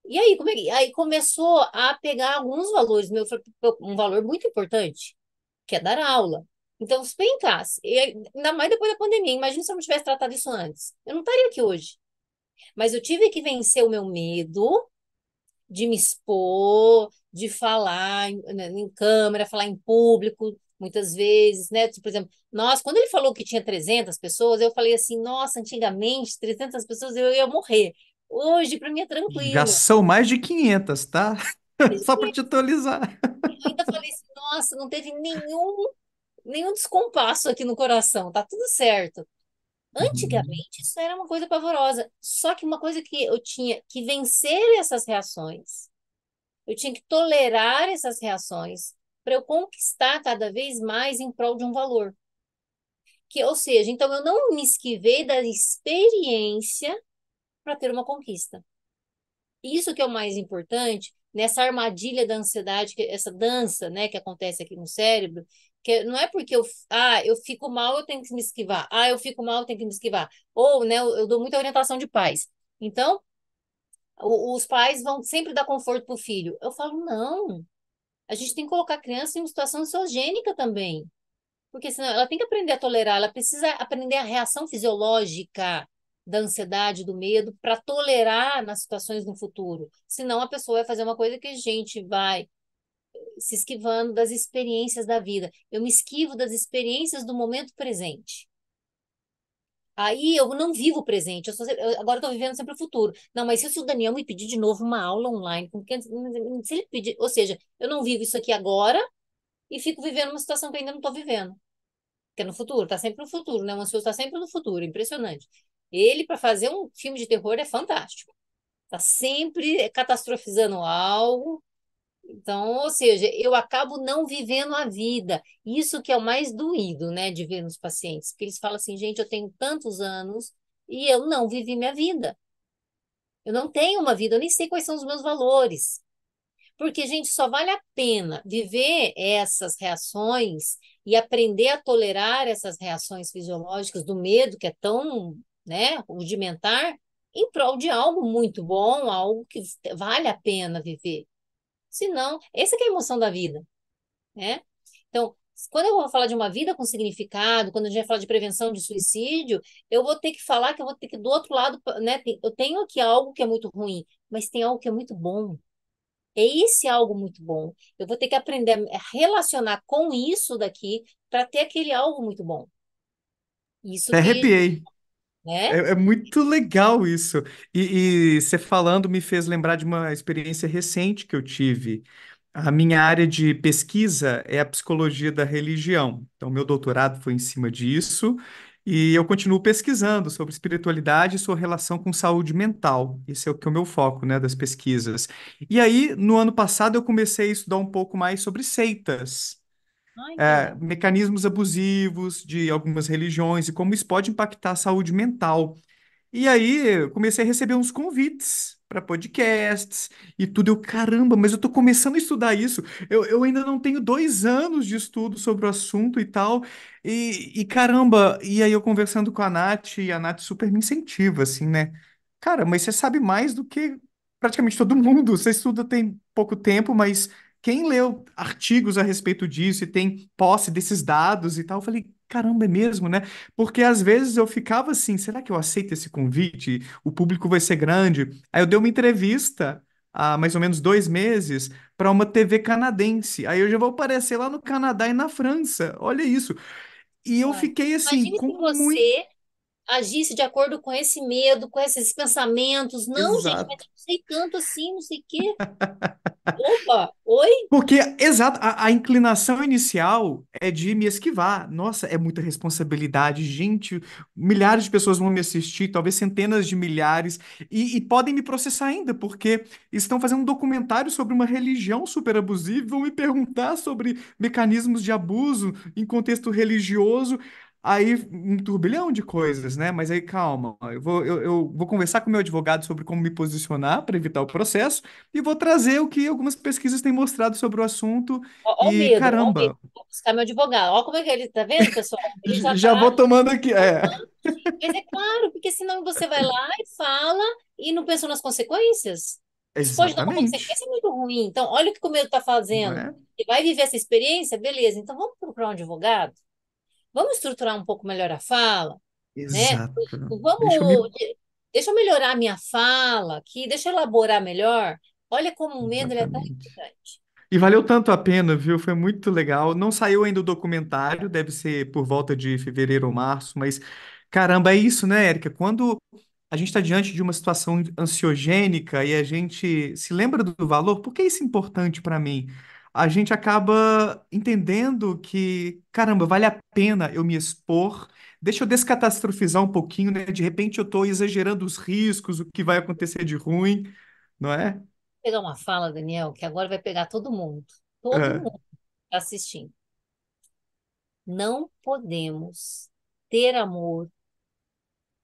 e aí, como é que... Aí começou a pegar alguns valores, meu, um valor muito importante, que é dar aula. Então, bem classe. ainda mais depois da pandemia. Imagina se eu não tivesse tratado isso antes. Eu não estaria aqui hoje. Mas eu tive que vencer o meu medo de me expor, de falar em, né, em câmera, falar em público, muitas vezes, né? Tipo, por exemplo, nós, quando ele falou que tinha 300 pessoas, eu falei assim: nossa, antigamente 300 pessoas eu ia morrer. Hoje, para mim, é tranquilo. Já são mais de 500, tá? Só para te atualizar. Eu ainda falei assim: nossa, não teve nenhum nenhum descompasso aqui no coração, tá tudo certo. Uhum. Antigamente isso era uma coisa pavorosa, só que uma coisa que eu tinha que vencer essas reações, eu tinha que tolerar essas reações para eu conquistar cada vez mais em prol de um valor. Que, ou seja, então eu não me esquivei da experiência para ter uma conquista. Isso que é o mais importante nessa armadilha da ansiedade, essa dança, né, que acontece aqui no cérebro, que não é porque eu, ah, eu fico mal, eu tenho que me esquivar. Ah, eu fico mal, eu tenho que me esquivar. Ou, né, eu, eu dou muita orientação de pais. Então, o, os pais vão sempre dar conforto pro filho. Eu falo, não. A gente tem que colocar a criança em uma situação sociogênica também. Porque senão ela tem que aprender a tolerar, ela precisa aprender a reação fisiológica da ansiedade, do medo, para tolerar nas situações no futuro. Senão a pessoa vai fazer uma coisa que a gente vai se esquivando das experiências da vida. Eu me esquivo das experiências do momento presente. Aí eu não vivo o presente, eu, sempre, eu agora estou vivendo sempre o futuro. Não, mas se o Daniel me pedir de novo uma aula online, com se ele pedir, ou seja, eu não vivo isso aqui agora e fico vivendo uma situação que ainda não estou vivendo. Que é no futuro, está sempre no futuro, né? O ansioso está sempre no futuro, impressionante. Ele, para fazer um filme de terror, é fantástico. Está sempre é, catastrofizando algo, então, ou seja, eu acabo não vivendo a vida. Isso que é o mais doído, né, de ver nos pacientes, porque eles falam assim, gente, eu tenho tantos anos e eu não vivi minha vida. Eu não tenho uma vida, eu nem sei quais são os meus valores. Porque, gente, só vale a pena viver essas reações e aprender a tolerar essas reações fisiológicas do medo, que é tão né, rudimentar, em prol de algo muito bom, algo que vale a pena viver. Senão, essa é a emoção da vida, né? Então, quando eu vou falar de uma vida com significado, quando a gente vai falar de prevenção de suicídio, eu vou ter que falar que eu vou ter que do outro lado, né? Eu tenho aqui algo que é muito ruim, mas tem algo que é muito bom. É esse algo muito bom. Eu vou ter que aprender a relacionar com isso daqui para ter aquele algo muito bom. Isso que... arrepiei. Né? É, é, muito legal isso. E, e você falando me fez lembrar de uma experiência recente que eu tive. A minha área de pesquisa é a psicologia da religião. Então, meu doutorado foi em cima disso. E eu continuo pesquisando sobre espiritualidade e sua relação com saúde mental. Esse é o que é o meu foco, né, das pesquisas. E aí, no ano passado, eu comecei a estudar um pouco mais sobre seitas é, mecanismos abusivos de algumas religiões e como isso pode impactar a saúde mental. E aí eu comecei a receber uns convites para podcasts e tudo. Eu, caramba, mas eu estou começando a estudar isso. Eu, eu ainda não tenho dois anos de estudo sobre o assunto e tal. E, e caramba, e aí eu conversando com a Nath, e a Nath super me incentiva, assim, né? Cara, mas você sabe mais do que praticamente todo mundo. Você estuda tem pouco tempo, mas quem leu artigos a respeito disso e tem posse desses dados e tal, eu falei, caramba, é mesmo, né? Porque às vezes eu ficava assim, será que eu aceito esse convite? O público vai ser grande? Aí eu dei uma entrevista há mais ou menos dois meses para uma TV canadense. Aí eu já vou aparecer lá no Canadá e na França. Olha isso. E eu fiquei assim. Imagine com você muito agisse de acordo com esse medo, com esses pensamentos. Não, exato. gente, mas não sei tanto assim, não sei o quê. Opa, oi? Porque, exato, a, a, inclinação inicial é de me esquivar. Nossa, é muita responsabilidade, gente. Milhares de pessoas vão me assistir, talvez centenas de milhares, e, e podem me processar ainda, porque estão fazendo um documentário sobre uma religião super abusiva e vão me perguntar sobre mecanismos de abuso em contexto religioso. Aí um turbilhão de coisas, né? Mas aí calma, eu vou, eu, eu vou conversar com meu advogado sobre como me posicionar para evitar o processo e vou trazer o que algumas pesquisas têm mostrado sobre o assunto. Ó, ó e medo, caramba. Ó medo. Vou buscar meu advogado. Olha como é que ele tá vendo, pessoal? já, já tá... vou tomando aqui. É. Mas é claro, porque senão você vai lá e fala e não pensou nas consequências. Isso pode dar uma consequência muito ruim. Então, olha o que o medo está fazendo. É? Né? Você vai viver essa experiência, beleza. Então, vamos procurar um advogado vamos estruturar um pouco melhor a fala, né? Exato. né? Vamos, deixa eu, me... deixa eu melhorar a minha fala aqui, deixa eu elaborar melhor. Olha como o medo é tão importante. E valeu tanto a pena, viu? Foi muito legal. Não saiu ainda o documentário, deve ser por volta de fevereiro ou março, mas caramba, é isso, né, Érica? Quando a gente está diante de uma situação ansiogênica e a gente se lembra do valor, por que isso é importante para mim? a gente acaba entendendo que, caramba, vale a pena eu me expor, deixa eu descatastrofizar um pouquinho, né? De repente eu estou exagerando os riscos, o que vai acontecer de ruim, não é? Vou pegar uma fala, Daniel, que agora vai pegar todo mundo, todo é. mundo tá assistindo. Não podemos ter amor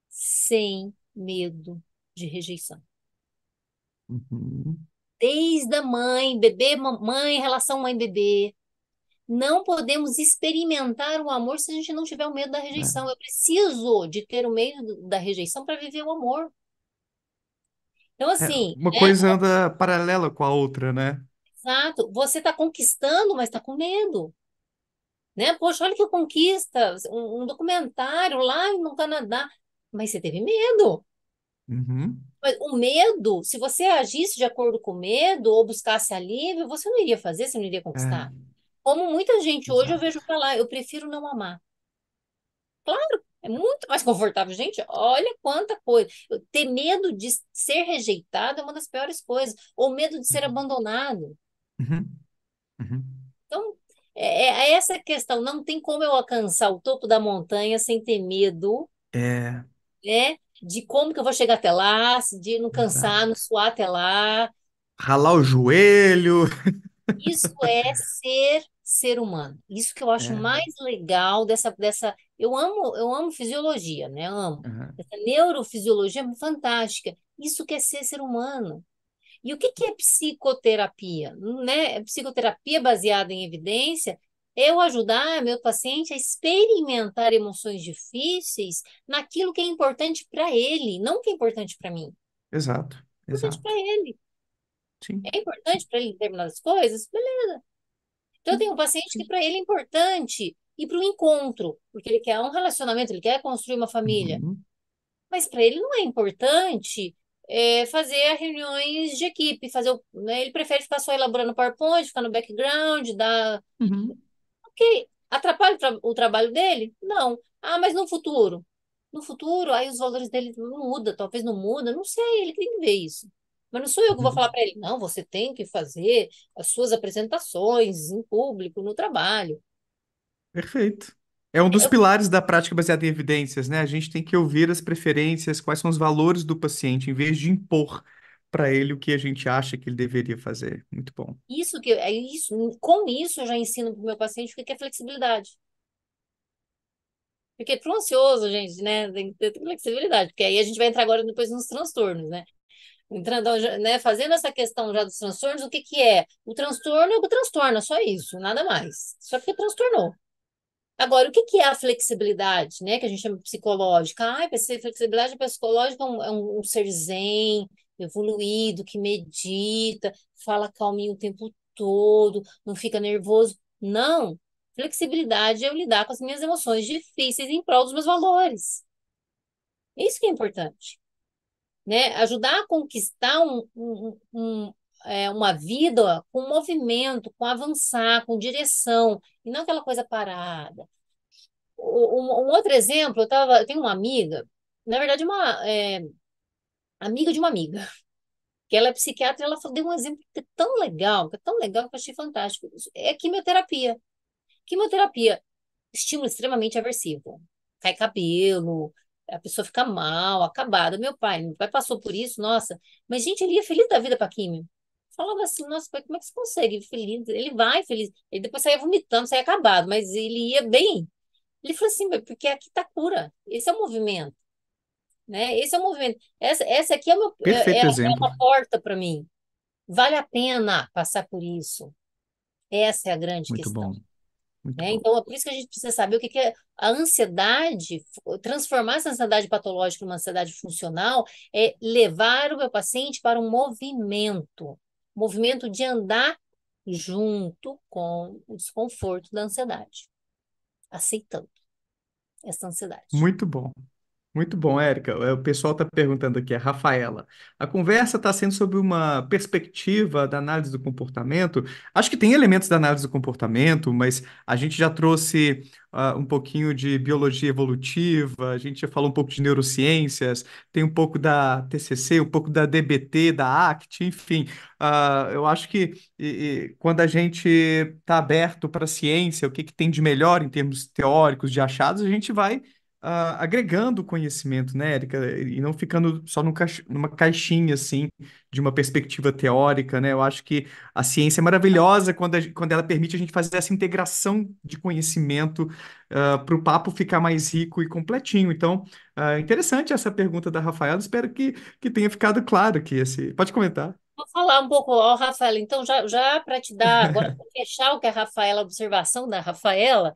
sem medo de rejeição. Uhum desde a mãe, bebê, mãe, relação mãe-bebê. Não podemos experimentar o amor se a gente não tiver o medo da rejeição. É. Eu preciso de ter o medo da rejeição para viver o amor. Então, é, assim. É, uma é, coisa anda paralela com a outra, né? Exato. Você está conquistando, mas está com medo. Né? Poxa, olha que conquista! Um, um documentário lá no Canadá. Mas você teve medo. Uhum o medo, se você agisse de acordo com o medo ou buscasse alívio, você não iria fazer, você não iria conquistar. É. Como muita gente hoje eu vejo falar, eu prefiro não amar. Claro, é muito mais confortável. Gente, olha quanta coisa. Ter medo de ser rejeitado é uma das piores coisas. Ou medo de ser uhum. abandonado. Uhum. uhum. Então, é, é, é essa questão. Não tem como eu alcançar o topo da montanha sem ter medo. É. Né? de como que eu vou chegar até lá, de não cansar, não suar até lá. Ralar o joelho. Isso é ser ser humano. Isso que eu acho é. mais legal dessa dessa eu amo eu amo fisiologia, né? Eu amo. Uhum. Essa neurofisiologia é fantástica. Isso que é ser ser humano. E o que, que é psicoterapia? Né? É psicoterapia baseada em evidência eu ajudar meu paciente a experimentar emoções difíceis naquilo que é importante para ele, não que é importante para mim. Exato. É importante para ele. Sim. É importante para ele determinadas coisas? Beleza. Então, eu tenho um paciente Sim. que para ele é importante ir para o encontro, porque ele quer um relacionamento, ele quer construir uma família. Uhum. Mas para ele não é importante é, fazer reuniões de equipe, fazer o, né, ele prefere ficar só elaborando PowerPoint, ficar no background, dar uhum que atrapalha o trabalho dele? Não. Ah, mas no futuro? No futuro, aí os valores dele não mudam, talvez não muda, não sei, ele tem que ver isso. Mas não sou eu que vou uhum. falar para ele, não, você tem que fazer as suas apresentações em público, no trabalho. Perfeito. É um dos eu... pilares da prática baseada em evidências, né? A gente tem que ouvir as preferências, quais são os valores do paciente, em vez de impor para ele o que a gente acha que ele deveria fazer. Muito bom. Isso que é isso, com isso eu já ensino para o meu paciente o que é flexibilidade. Porque para o ansioso, gente, né, tem que ter flexibilidade, porque aí a gente vai entrar agora depois nos transtornos, né? Entrando, né, fazendo essa questão já dos transtornos, o que que é? O transtorno é o que transtorna, só isso, nada mais. Só porque transtornou. Agora, o que, que é a flexibilidade, né? Que a gente chama de psicológica. Ah, flexibilidade psicológica é um, é um ser zen, evoluído, que medita, fala calminho o tempo todo, não fica nervoso. Não! Flexibilidade é eu lidar com as minhas emoções difíceis em prol dos meus valores. Isso que é importante. Né? Ajudar a conquistar um, um, um é, uma vida com movimento, com avançar, com direção, e não aquela coisa parada. Um, um outro exemplo, eu, tava, eu tenho uma amiga, na verdade, uma, é, amiga de uma amiga, que ela é psiquiatra, ela deu um exemplo que é tão legal, que é tão legal que eu achei fantástico. É quimioterapia. Quimioterapia, estímulo extremamente aversivo. Cai cabelo, a pessoa fica mal, acabada. Meu pai, meu pai passou por isso, nossa. Mas, gente, ele ia é feliz da vida para quimio Falava assim, nossa, pai, como é que você consegue? É feliz, ele vai feliz. Ele depois saia vomitando, saia acabado, mas ele ia bem. Ele falou assim, porque aqui tá cura. Esse é o movimento. Né? Esse é o movimento. Essa, essa aqui é meu é, é uma porta para mim. Vale a pena passar por isso. Essa é a grande Muito questão. Bom. Muito né? bom. Então, é por isso que a gente precisa saber o que, que é a ansiedade, transformar essa ansiedade patológica em uma ansiedade funcional, é levar o meu paciente para um movimento movimento de andar junto com o desconforto da ansiedade, aceitando essa ansiedade. Muito bom. Muito bom, Érica. É, o pessoal está perguntando aqui, a Rafaela. A conversa está sendo sobre uma perspectiva da análise do comportamento. Acho que tem elementos da análise do comportamento, mas a gente já trouxe uh, um pouquinho de biologia evolutiva, a gente já falou um pouco de neurociências, tem um pouco da TCC, um pouco da DBT, da ACT, enfim. Uh, eu acho que e, e, quando a gente está aberto para a ciência, o que, que tem de melhor em termos teóricos, de achados, a gente vai Uh, agregando conhecimento, né, Érica? E não ficando só num caix... numa caixinha, assim, de uma perspectiva teórica, né? Eu acho que a ciência é maravilhosa quando, a... quando ela permite a gente fazer essa integração de conhecimento uh, para o papo ficar mais rico e completinho. Então, uh, interessante essa pergunta da Rafaela. Espero que, que tenha ficado claro que esse... Pode comentar. Vou falar um pouco, ó, Rafaela, então já, já para te dar, agora para fechar o que a Rafaela, a observação da Rafaela,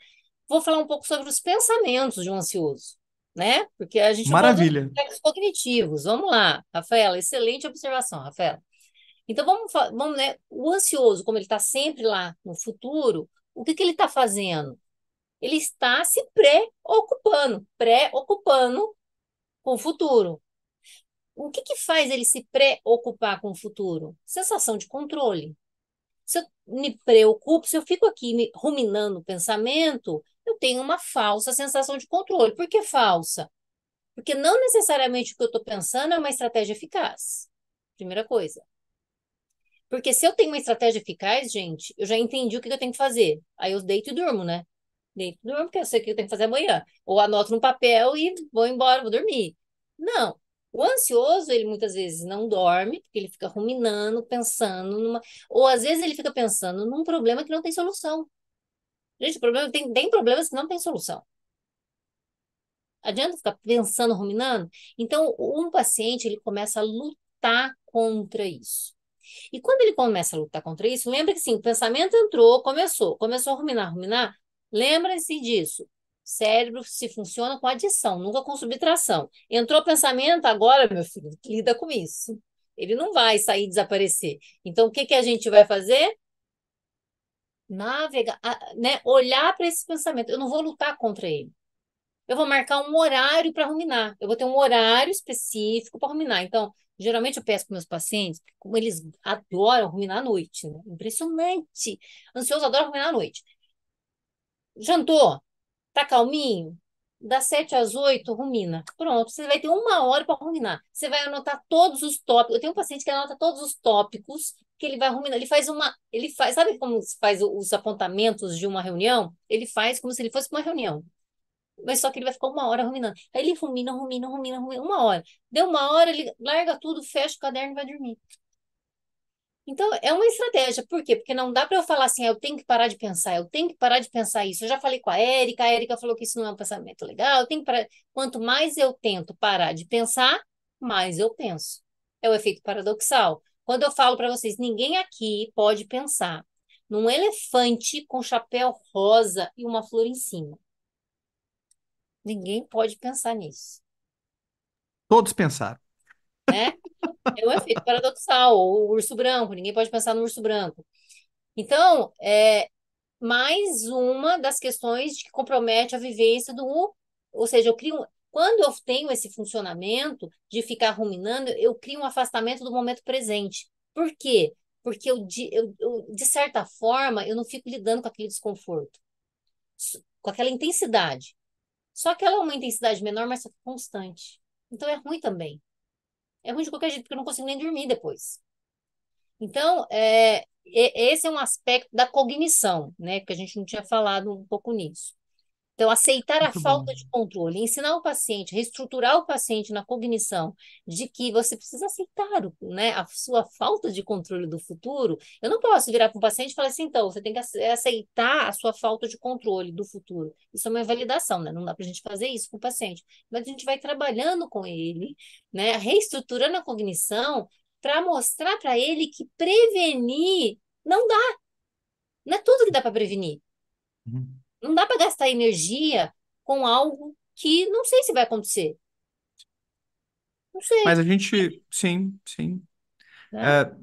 vou falar um pouco sobre os pensamentos de um ansioso, né? Porque a gente Maravilha. Pode cognitivos. Vamos lá, Rafaela, excelente observação, Rafaela. Então vamos, vamos né? O ansioso, como ele está sempre lá no futuro, o que, que ele está fazendo? Ele está se preocupando, preocupando com o futuro. O que, que faz ele se preocupar com o futuro? Sensação de controle. Se eu me preocupo, se eu fico aqui ruminando o pensamento, eu tenho uma falsa sensação de controle. Por que falsa? Porque não necessariamente o que eu estou pensando é uma estratégia eficaz. Primeira coisa. Porque se eu tenho uma estratégia eficaz, gente, eu já entendi o que eu tenho que fazer. Aí eu deito e durmo, né? Deito e durmo, porque eu sei o que eu tenho que fazer amanhã. Ou anoto no papel e vou embora, vou dormir. Não. O ansioso, ele muitas vezes não dorme, porque ele fica ruminando, pensando numa. Ou às vezes ele fica pensando num problema que não tem solução. Gente, problema tem, tem problemas que não tem solução. Adianta ficar pensando, ruminando? Então, um paciente, ele começa a lutar contra isso. E quando ele começa a lutar contra isso, lembra que sim, o pensamento entrou, começou, começou a ruminar, ruminar. Lembra-se disso. Cérebro se funciona com adição, nunca com subtração. Entrou pensamento, agora, meu filho, lida com isso. Ele não vai sair e desaparecer. Então, o que, que a gente vai fazer? navegar, né, olhar para esse pensamento. Eu não vou lutar contra ele. Eu vou marcar um horário para ruminar. Eu vou ter um horário específico para ruminar. Então, geralmente eu peço para meus pacientes, como eles adoram ruminar à noite, né? impressionante. Ansioso adora ruminar à noite. Jantou? Tá calminho? das 7 às 8, rumina. Pronto, você vai ter uma hora para ruminar. Você vai anotar todos os tópicos. Eu tenho um paciente que anota todos os tópicos que ele vai ruminar. Ele faz uma. Ele faz. Sabe como se faz os apontamentos de uma reunião? Ele faz como se ele fosse uma reunião. Mas só que ele vai ficar uma hora ruminando. Aí ele rumina, rumina, rumina, rumina, uma hora. Deu uma hora, ele larga tudo, fecha o caderno e vai dormir. Então, é uma estratégia. Por quê? Porque não dá para eu falar assim, ah, eu tenho que parar de pensar, eu tenho que parar de pensar isso. Eu já falei com a Érica, a Érica falou que isso não é um pensamento legal, eu tenho que parar. Quanto mais eu tento parar de pensar, mais eu penso. É o efeito paradoxal. Quando eu falo para vocês, ninguém aqui pode pensar num elefante com chapéu rosa e uma flor em cima. Ninguém pode pensar nisso. Todos pensaram né? É um efeito paradoxal, o urso branco, ninguém pode pensar no urso branco. Então, é mais uma das questões que compromete a vivência do. Ou seja, eu crio. Quando eu tenho esse funcionamento de ficar ruminando, eu crio um afastamento do momento presente. Por quê? Porque eu, eu, eu de certa forma, eu não fico lidando com aquele desconforto, com aquela intensidade. Só que ela é uma intensidade menor, mas constante. Então é ruim também. É ruim de qualquer jeito, porque eu não consigo nem dormir depois. Então, é, esse é um aspecto da cognição, né? Que a gente não tinha falado um pouco nisso. Então, aceitar Muito a falta bom. de controle, ensinar o paciente, reestruturar o paciente na cognição de que você precisa aceitar né, a sua falta de controle do futuro. Eu não posso virar para um paciente e falar assim, então, você tem que aceitar a sua falta de controle do futuro. Isso é uma invalidação, né? Não dá para a gente fazer isso com o paciente. Mas a gente vai trabalhando com ele, né, reestruturando a cognição para mostrar para ele que prevenir não dá. Não é tudo que dá para prevenir. Uhum. Não dá para gastar energia com algo que não sei se vai acontecer. Não sei. Mas a gente, sim, sim. Né? É,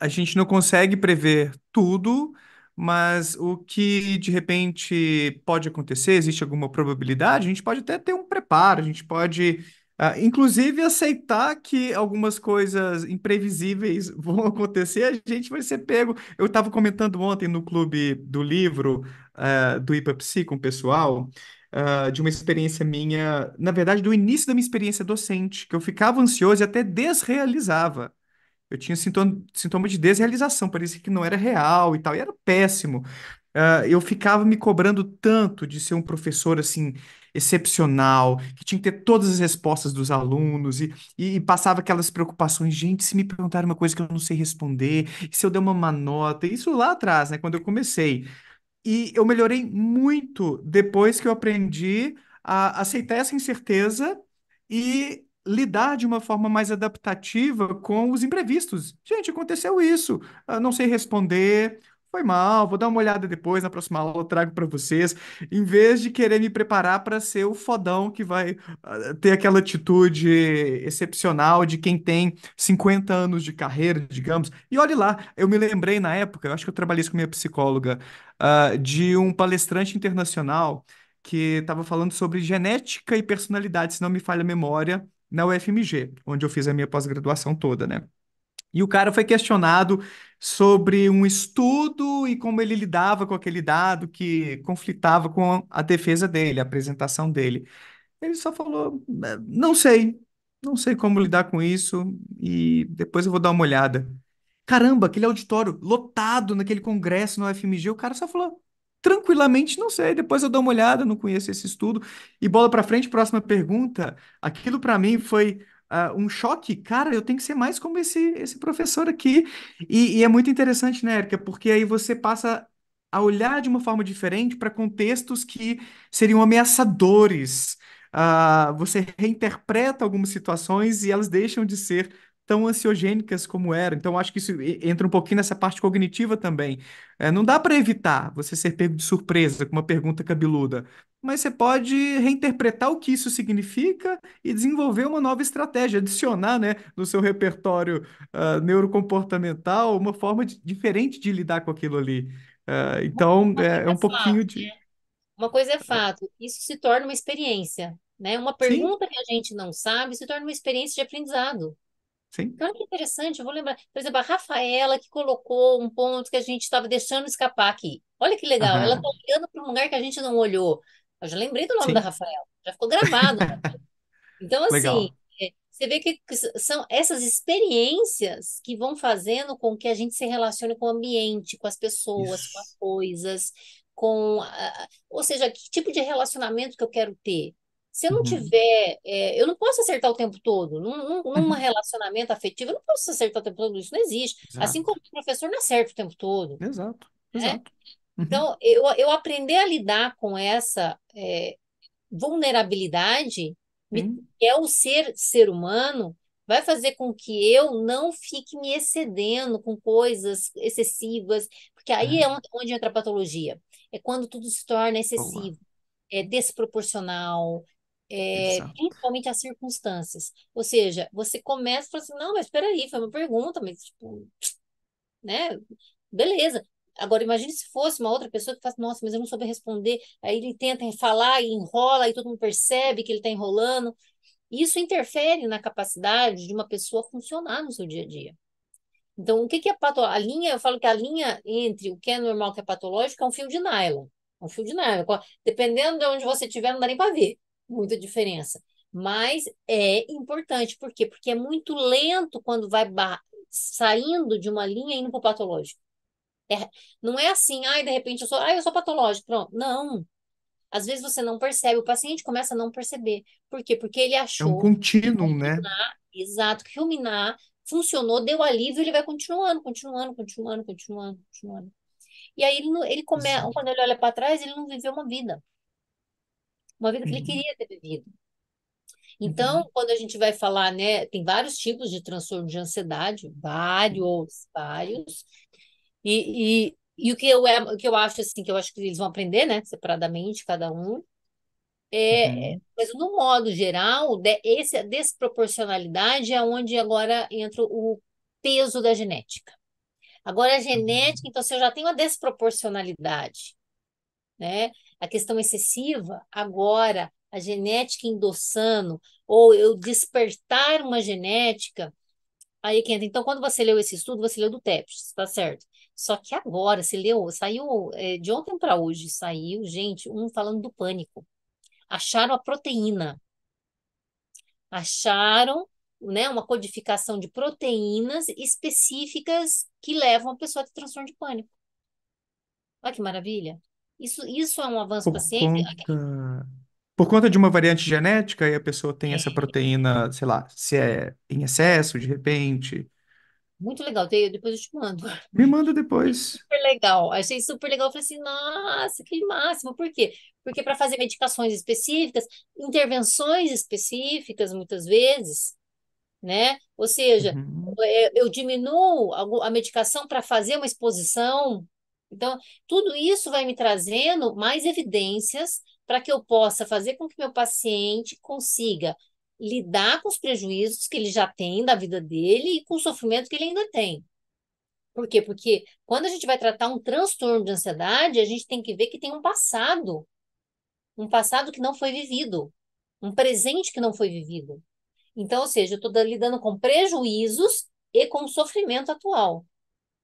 a gente não consegue prever tudo, mas o que de repente pode acontecer, existe alguma probabilidade, a gente pode até ter um preparo, a gente pode, uh, inclusive, aceitar que algumas coisas imprevisíveis vão acontecer, a gente vai ser pego. Eu estava comentando ontem no clube do livro uh, do Psi com o pessoal, uh, de uma experiência minha, na verdade, do início da minha experiência docente, que eu ficava ansioso e até desrealizava. Eu tinha sintoma, sintoma de desrealização, parecia que não era real e tal, e era péssimo. Uh, eu ficava me cobrando tanto de ser um professor assim excepcional, que tinha que ter todas as respostas dos alunos e, e, e passava aquelas preocupações, gente, se me perguntar uma coisa que eu não sei responder, se eu der uma má nota, isso lá atrás, né, quando eu comecei. E eu melhorei muito depois que eu aprendi a aceitar essa incerteza e lidar de uma forma mais adaptativa com os imprevistos. Gente, aconteceu isso, eu não sei responder, foi mal, vou dar uma olhada depois, na próxima aula eu trago para vocês, em vez de querer me preparar para ser o fodão que vai ah, ter aquela atitude excepcional de quem tem 50 anos de carreira, digamos. E olhe lá, eu me lembrei na época, eu acho que eu trabalhei isso com minha psicóloga, uh, de um palestrante internacional que estava falando sobre genética e personalidade, se não me falha a memória, na UFMG, onde eu fiz a minha pós-graduação toda, né? E o cara foi questionado sobre um estudo e como ele lidava com aquele dado que conflitava com a defesa dele, a apresentação dele. Ele só falou: não sei, não sei como lidar com isso e depois eu vou dar uma olhada. Caramba, aquele auditório lotado naquele congresso no FMG, o cara só falou: tranquilamente, não sei, depois eu dou uma olhada, não conheço esse estudo. E bola para frente, próxima pergunta. Aquilo para mim foi uh, um choque. Cara, eu tenho que ser mais como esse, esse professor aqui. E, e é muito interessante, né, Érica? Porque aí você passa a olhar de uma forma diferente para contextos que seriam ameaçadores. Uh, você reinterpreta algumas situações e elas deixam de ser tão ansiogênicas como eram. Então, acho que isso entra um pouquinho nessa parte cognitiva também. É, não dá para evitar você ser pego de surpresa com uma pergunta cabeluda, mas você pode reinterpretar o que isso significa e desenvolver uma nova estratégia, adicionar né, no seu repertório uh, neurocomportamental uma forma de, diferente de lidar com aquilo ali. Uh, então, é, é, é, um pouquinho de. Né? Uma coisa é, é fato, isso se torna uma experiência. Né? Uma pergunta Sim. que a gente não sabe se torna uma experiência de aprendizado. Sim. Olha então, que é interessante, eu vou lembrar. Por exemplo, a Rafaela que colocou um ponto que a gente estava deixando escapar aqui. Olha que legal, uhum. ela está olhando para um lugar que a gente não olhou. Eu já lembrei do nome Sim. da Rafaela, já ficou gravado. Né? então, assim, legal. É, você vê que são essas experiências que vão fazendo com que a gente se relacione com o ambiente, com as pessoas, Isso. com as coisas, com. Ou seja, que tipo de relacionamento que eu quero ter? Se eu não uhum. tiver, é, eu não posso acertar o tempo todo. Num, num, uhum. relacionamento afetivo, eu não posso acertar o tempo todo, isso não existe. Exato. Assim como o professor não acerta o tempo todo. Exato. Né? Exato. Né? Então, eu, eu aprender a lidar com essa é, vulnerabilidade, que é o ser ser humano, vai fazer com que eu não fique me excedendo com coisas excessivas, porque aí é, é onde, onde entra a patologia. É quando tudo se torna excessivo. Boa é desproporcional, é, principalmente as circunstâncias. Ou seja, você começa e fala assim, não, mas espera aí, foi uma pergunta, mas tipo, né? Beleza. Agora, imagine se fosse uma outra pessoa que fala, nossa, mas eu não soube responder. Aí ele tenta falar e enrola, e todo mundo percebe que ele está enrolando. Isso interfere na capacidade de uma pessoa funcionar no seu dia a dia. Então, o que, que é patológico? A linha, eu falo que a linha entre o que é normal e o que é patológico é um fio de nylon. É um fio de nylon. Dependendo de onde você estiver, não dá nem para ver muita diferença. Mas é importante, por quê? Porque é muito lento quando vai saindo de uma linha e indo para o patológico. É, não é assim, ai, de repente eu sou, ai, eu sou patológico, pronto. Não. Às vezes você não percebe, o paciente começa a não perceber. Por quê? Porque ele achou. É um contínuo, né? Exato, que ruminar funcionou, deu alívio, ele vai continuando, continuando, continuando, continuando, continuando. E aí ele, ele começa quando ele olha para trás, ele não viveu uma vida uma vida que ele uhum. queria ter vivido. Então, uhum. quando a gente vai falar, né, tem vários tipos de transtorno de ansiedade, vários, vários. E, e, e o que eu, é, o que eu acho, assim, que eu acho que eles vão aprender, né, separadamente, cada um, é, uhum. Mas, no modo geral, de, esse, a desproporcionalidade é onde agora entra o peso da genética. Agora, a uhum. genética, então, se eu já tenho a desproporcionalidade, né? a questão excessiva, agora a genética endossando, ou eu despertar uma genética, aí que entra. Então, quando você leu esse estudo, você leu do TEPS, está certo? Só que agora, se leu, saiu é, de ontem para hoje, saiu, gente, um falando do pânico. Acharam a proteína. Acharam né, uma codificação de proteínas específicas que levam a pessoa a ter transtorno de pânico. Olha que maravilha. Isso, isso é um avanço para paciente? conta... Por conta de uma variante genética, e a pessoa tem essa é. proteína, sei lá, se é em excesso, de repente. Muito legal, Te- depois eu te mando. Me manda depois. Super legal, achei super legal. Eu Falei assim, nossa, que máximo. Por quê? Porque para fazer medicações específicas, intervenções específicas, muitas vezes, né? Ou seja, Uhum. É, eu, diminuo a medicação para fazer uma exposição então, tudo isso vai me trazendo mais evidências para que eu possa fazer com que meu paciente consiga lidar com os prejuízos que ele já tem da vida dele e com o sofrimento que ele ainda tem. Por quê? Porque quando a gente vai tratar um transtorno de ansiedade, a gente tem que ver que tem um passado. Um passado que não foi vivido. Um presente que não foi vivido. Então, ou seja, eu estou lidando com prejuízos e com o sofrimento atual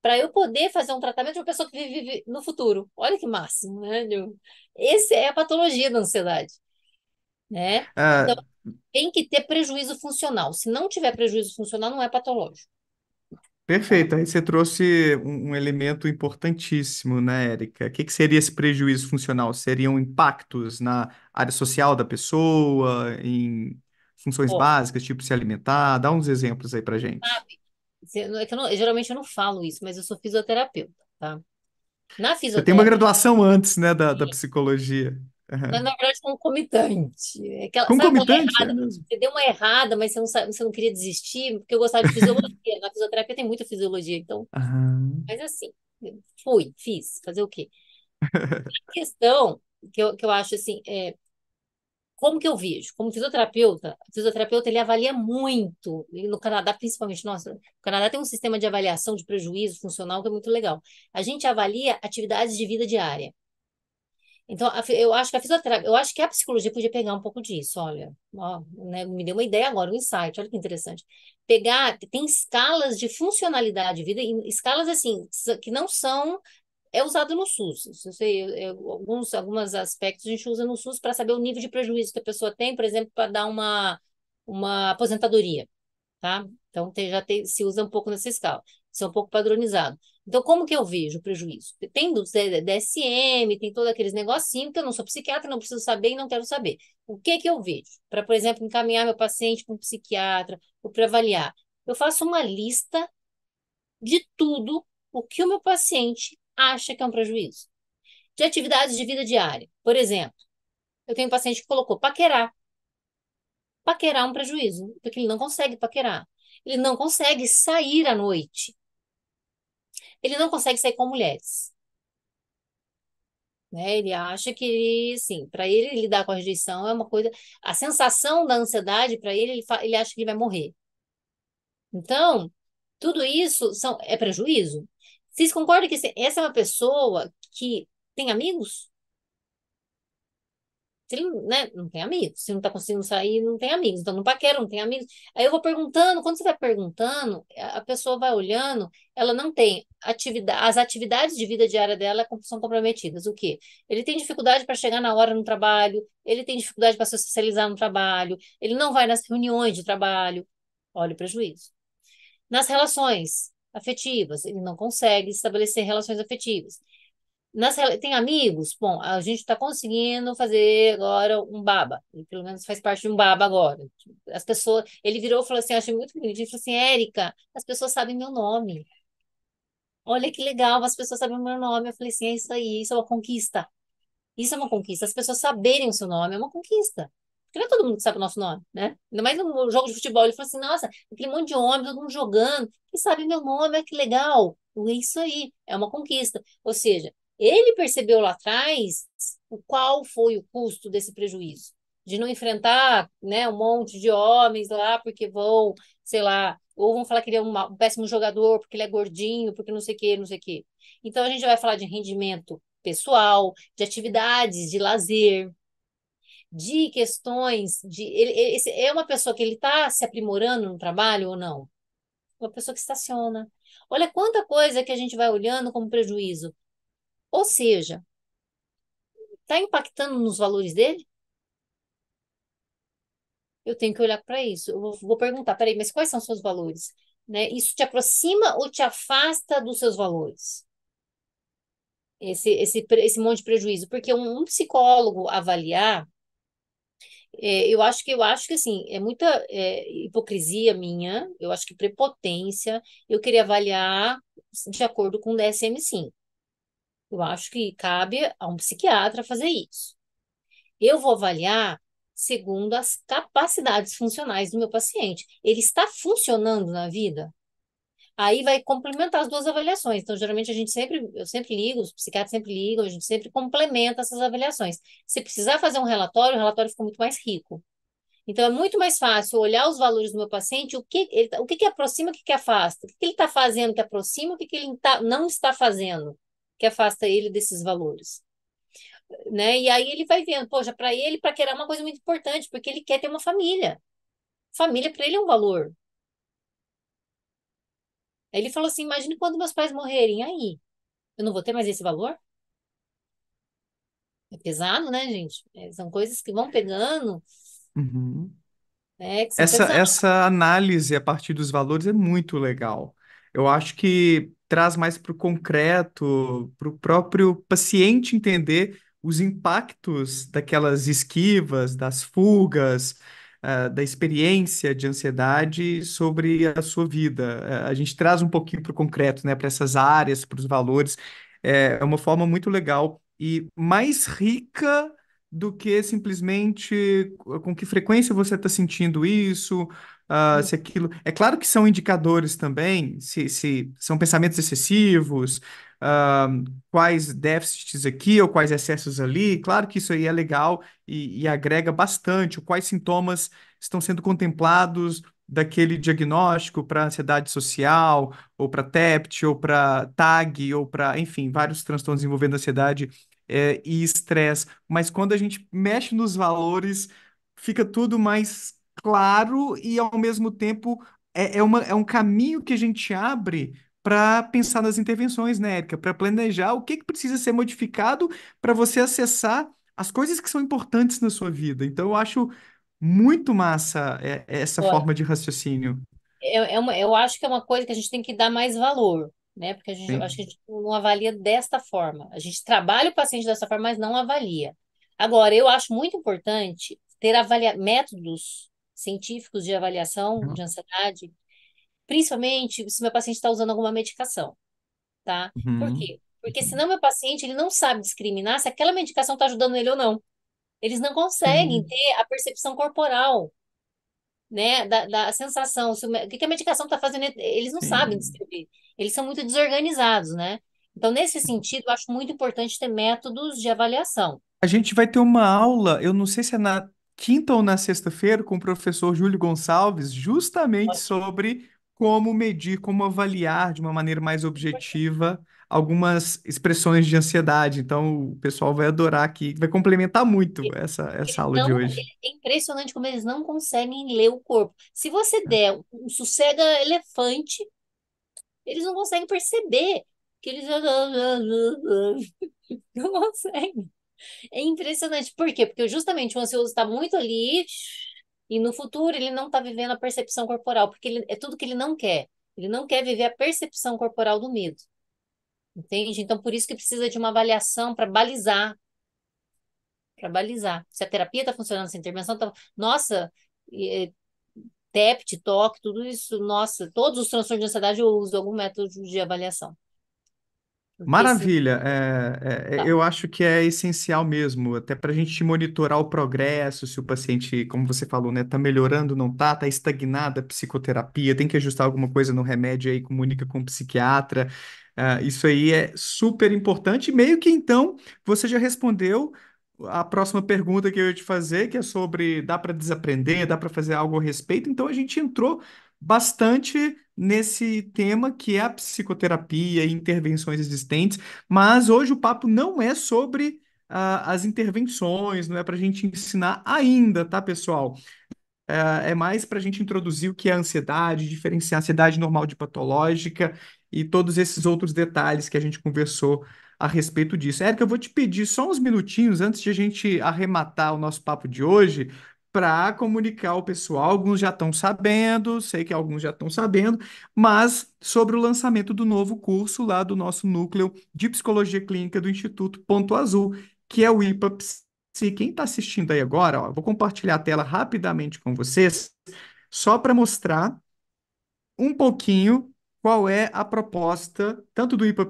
para eu poder fazer um tratamento de uma pessoa que vive no futuro. Olha que máximo, né? Essa é a patologia da ansiedade. Né? Ah. Então, tem que ter prejuízo funcional. Se não tiver prejuízo funcional, não é patológico. Perfeito. Aí você trouxe um, elemento importantíssimo, né, Érica? O que, que, seria esse prejuízo funcional? Seriam impactos na área social da pessoa, em funções básicas, tipo se alimentar? Dá uns exemplos aí pra gente. Sabe, é que eu não, geralmente eu não falo isso, mas eu sou fisioterapeuta, tá? Na fisioterapia... Você tem uma graduação antes, né, da, da psicologia. Uhum. Mas, na verdade, concomitante. Aquela, é concomitante? Sabe, errada, é você deu uma errada, mas você não, sabe, você não queria desistir, porque eu gostava de fisiologia. na fisioterapia tem muita fisiologia, então... Uhum. Mas assim, fui, fiz, fazer o quê? A questão que eu, que eu acho assim, é, como que eu vejo? Como fisioterapeuta, o fisioterapeuta ele avalia muito, e no Canadá principalmente, nossa, o Canadá tem um sistema de avaliação de prejuízo funcional que é muito legal. A gente avalia atividades de vida diária. Então, eu acho que a fisioterapia, eu acho que a psicologia podia pegar um pouco disso, olha, ó, né, me deu uma ideia agora, um insight, olha que interessante. Pegar, tem escalas de funcionalidade de vida, escalas assim, que não são é usado no SUS. Eu sei, alguns, alguns aspectos a gente usa no SUS para saber o nível de prejuízo que a pessoa tem, por exemplo, para dar uma, uma aposentadoria, tá? Então, tem, já tem, se usa um pouco nessa escala. Isso é um pouco padronizado. Então, como que eu vejo o prejuízo? Tem do DSM, tem todos aqueles negocinhos que eu não sou psiquiatra, não preciso saber e não quero saber. O que que eu vejo? Para, por exemplo, encaminhar meu paciente para um psiquiatra ou para avaliar. Eu faço uma lista de tudo o que o meu paciente acha que é um prejuízo. De atividades de vida diária. Por exemplo, eu tenho um paciente que colocou paquerar. Paquerar é um prejuízo, porque ele não consegue paquerar. Ele não consegue sair à noite. Ele não consegue sair com mulheres. Né? Ele acha que, sim, para ele lidar com a rejeição é uma coisa. A sensação da ansiedade para ele, ele, ele acha que ele vai morrer. Então, tudo isso são... é prejuízo. Vocês concordam que essa é uma pessoa que tem amigos? Ele, né, não tem amigos. Se não está conseguindo sair, não tem amigos. Então, não paquera, não tem amigos. Aí eu vou perguntando. Quando você vai perguntando, a pessoa vai olhando, ela não tem atividade. As atividades de vida diária dela são comprometidas. O quê? Ele tem dificuldade para chegar na hora no trabalho, ele tem dificuldade para se socializar no trabalho, ele não vai nas reuniões de trabalho. Olha o prejuízo. Nas relações, afetivas, ele não consegue estabelecer relações afetivas. Nas, tem amigos? Bom, a gente está conseguindo fazer agora um baba. Ele pelo menos faz parte de um baba agora. As pessoas. Ele virou e falou assim: achei muito bonito. Ele falou assim: Érica, as pessoas sabem meu nome. Olha que legal, as pessoas sabem meu nome. Eu falei assim: é isso aí, isso é uma conquista. Isso é uma conquista. As pessoas saberem o seu nome é uma conquista não é todo mundo que sabe o nosso nome, né? Ainda mais no jogo de futebol. Ele falou assim: nossa, aquele monte de homem, todo mundo jogando, que sabe meu nome, é que legal. É isso aí, é uma conquista. Ou seja, ele percebeu lá atrás o qual foi o custo desse prejuízo. De não enfrentar né, um monte de homens lá porque vão, sei lá, ou vão falar que ele é um péssimo jogador, porque ele é gordinho, porque não sei o quê, não sei o quê. Então a gente vai falar de rendimento pessoal, de atividades, de lazer, de questões de ele, ele é uma pessoa que ele está se aprimorando no trabalho ou não? Uma pessoa que estaciona. Olha quanta coisa que a gente vai olhando como prejuízo. Ou seja, está impactando nos valores dele? Eu tenho que olhar para isso. Eu vou, vou perguntar, peraí, mas quais são os seus valores? Né? Isso te aproxima ou te afasta dos seus valores? Esse, esse, esse monte de prejuízo. Porque um, um psicólogo avaliar é, eu acho que eu acho que assim é muita é, hipocrisia minha, eu acho que prepotência. Eu queria avaliar de acordo com o DSM-5. Eu acho que cabe a um psiquiatra fazer isso. Eu vou avaliar segundo as capacidades funcionais do meu paciente. Ele está funcionando na vida? Aí vai complementar as duas avaliações. Então, geralmente a gente sempre, eu sempre ligo, os psiquiatras sempre ligam, a gente sempre complementa essas avaliações. Se precisar fazer um relatório, o relatório fica muito mais rico. Então, é muito mais fácil olhar os valores do meu paciente, o que, ele, tá, o que, que aproxima, o que, que afasta, o que, que ele está fazendo que aproxima, o que, que ele tá, não está fazendo que afasta ele desses valores. Né? E aí ele vai vendo, poxa, para ele, para querer é uma coisa muito importante, porque ele quer ter uma família. Família para ele é um valor, ele falou assim: imagine quando meus pais morrerem aí. Eu não vou ter mais esse valor? É pesado, né, gente? É, são coisas que vão pegando. Uhum. É, que essa, essa análise a partir dos valores é muito legal. Eu acho que traz mais para o concreto, para o próprio paciente entender os impactos daquelas esquivas, das fugas, ah, da experiência de ansiedade sobre a sua vida. Eh, a gente traz um pouquinho para o concreto, né, para essas áreas, para os valores. É, é uma forma muito legal e mais rica do que simplesmente com que frequência você está sentindo isso, Uh, se aquilo. É claro que são indicadores também, se, se são pensamentos excessivos, uh, quais déficits aqui ou quais excessos ali. Claro que isso aí é legal e, e agrega bastante, quais sintomas estão sendo contemplados daquele diagnóstico para ansiedade social, ou para TEPT, ou para TAG, ou para, enfim, vários transtornos envolvendo ansiedade é, e estresse. Mas quando a gente mexe nos valores, fica tudo mais claro e, ao mesmo tempo, é, é, uma, é um caminho que a gente abre para pensar nas intervenções, né, Érica? Para planejar o que, que precisa ser modificado para você acessar as coisas que são importantes na sua vida. Então, eu acho muito massa é, essa forma de raciocínio. Eu, é eu, acho que é uma coisa que a gente tem que dar mais valor, né? Porque a gente, acho que a gente não avalia desta forma. A gente trabalha o paciente dessa forma, mas não avalia. Agora, eu acho muito importante ter avalia métodos científicos de avaliação uhum. de ansiedade, principalmente se meu paciente está usando alguma medicação, tá? Uhum. Por quê? Porque senão meu paciente ele não sabe discriminar se aquela medicação está ajudando ele ou não. Eles não conseguem uhum. ter a percepção corporal, né, da, da sensação, se o, o, que a medicação está fazendo, eles não sabem descrever. Eles são muito desorganizados, né? Então, nesse sentido, eu acho muito importante ter métodos de avaliação. A gente vai ter uma aula, eu não sei se é na quinta ou na sexta-feira com o professor Júlio Gonçalves, justamente sobre como medir, como avaliar de uma maneira mais objetiva algumas expressões de ansiedade. Então, o pessoal vai adorar aqui, vai complementar muito essa, essa aula não, de hoje. É, é impressionante como eles não conseguem ler o corpo. Se você é. der um sossega elefante, eles não conseguem perceber que eles não conseguem. É impressionante. Por quê? Porque justamente o ansioso está muito ali e no futuro ele não está vivendo a percepção corporal, porque ele, é tudo que ele não quer. Ele não quer viver a percepção corporal do medo. Entende? Então, por isso que precisa de uma avaliação para balizar. Para balizar. Se a terapia está funcionando, se a intervenção está. Nossa, é, TEP, TOC, tudo isso. Nossa, todos os transtornos de ansiedade eu uso algum método de avaliação. Maravilha, é, é, é tá. eu acho que é essencial mesmo, até para a gente monitorar o progresso, se o paciente, como você falou, né, tá melhorando, não está, está estagnada a psicoterapia, tem que ajustar alguma coisa no remédio aí, comunica com o psiquiatra, é, isso aí é super importante, meio que então você já respondeu a próxima pergunta que eu ia te fazer, que é sobre dá para desaprender, dá para fazer algo a respeito, então a gente entrou bastante nesse tema que é a psicoterapia e intervenções existentes, mas hoje o papo não é sobre uh, as intervenções, não é para a gente ensinar ainda, tá, pessoal? é, é mais para a gente introduzir o que é ansiedade, diferenciar a ansiedade normal de patológica e todos esses outros detalhes que a gente conversou a respeito disso. Érica, eu vou te pedir só uns minutinhos antes de a gente arrematar o nosso papo de hoje, para comunicar ao pessoal. Alguns já estão sabendo, sei que alguns já estão sabendo, mas sobre o lançamento do novo curso lá do nosso núcleo de psicologia clínica do Instituto Ponto Azul, que é o IPA Quem está assistindo aí agora, ó, vou compartilhar a tela rapidamente com vocês, só para mostrar um pouquinho qual é a proposta tanto do IPA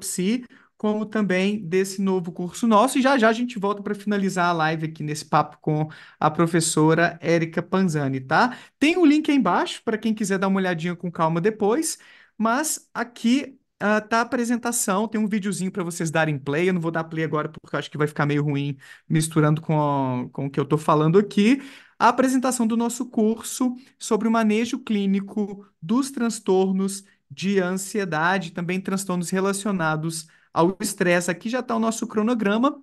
como também desse novo curso nosso. E já já a gente volta para finalizar a live aqui nesse papo com a professora Érica Panzani, tá? Tem o um link aí embaixo para quem quiser dar uma olhadinha com calma depois, mas aqui uh, tá a apresentação, tem um videozinho para vocês darem play. Eu não vou dar play agora porque eu acho que vai ficar meio ruim misturando com, com o que eu estou falando aqui. A apresentação do nosso curso sobre o manejo clínico dos transtornos de ansiedade, também transtornos relacionados ao estresse. Aqui já está o nosso cronograma.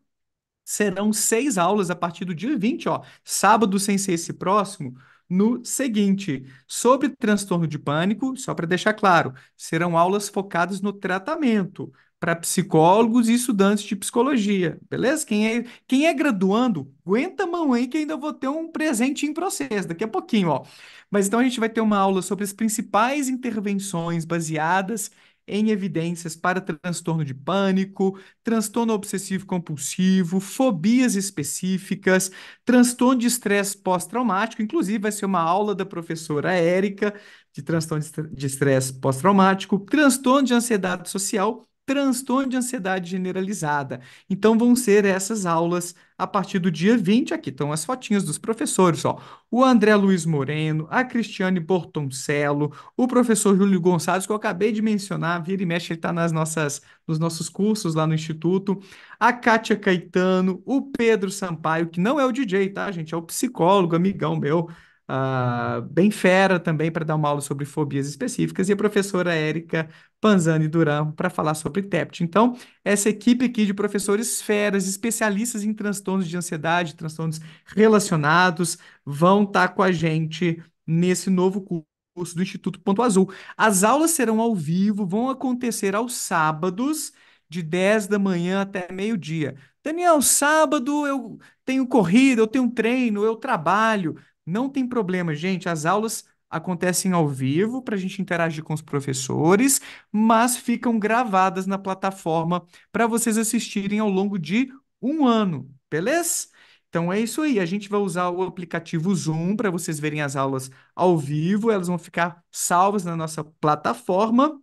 Serão seis aulas a partir do dia 20, ó, sábado sem ser esse próximo, no seguinte, sobre transtorno de pânico, só para deixar claro, serão aulas focadas no tratamento para psicólogos e estudantes de psicologia, beleza? Quem é, quem é graduando, aguenta a mão aí que ainda vou ter um presente em processo daqui a pouquinho, ó. Mas então a gente vai ter uma aula sobre as principais intervenções baseadas em evidências para transtorno de pânico, transtorno obsessivo compulsivo, fobias específicas, transtorno de estresse pós-traumático, inclusive vai ser uma aula da professora Érica de transtorno de estresse pós-traumático, transtorno de ansiedade social transtorno de ansiedade generalizada. Então vão ser essas aulas a partir do dia 20, aqui estão as fotinhas dos professores, ó. O André Luiz Moreno, a Cristiane Bortoncello, o professor Júlio Gonçalves, que eu acabei de mencionar, vira e mexe, ele está nas nossas, nos nossos cursos lá no Instituto, a Kátia Caetano, o Pedro Sampaio, que não é o DJ, tá, gente? É o psicólogo, amigão meu, uh, bem fera também para dar uma aula sobre fobias específicas, e a professora Érica Panzani Duran para falar sobre TEPT. Então, essa equipe aqui de professores feras, especialistas em transtornos de ansiedade, transtornos relacionados, vão estar tá com a gente nesse novo curso curso do Instituto Ponto Azul. As aulas serão ao vivo, vão acontecer aos sábados, de 10 da manhã até meio-dia. Daniel, sábado eu tenho corrida, eu tenho treino, eu trabalho. Não tem problema, gente. As aulas acontecem ao vivo para a gente interagir com os professores, mas ficam gravadas na plataforma para vocês assistirem ao longo de um ano, beleza? Então é isso aí. A gente vai usar o aplicativo Zoom para vocês verem as aulas ao vivo. Elas vão ficar salvas na nossa plataforma.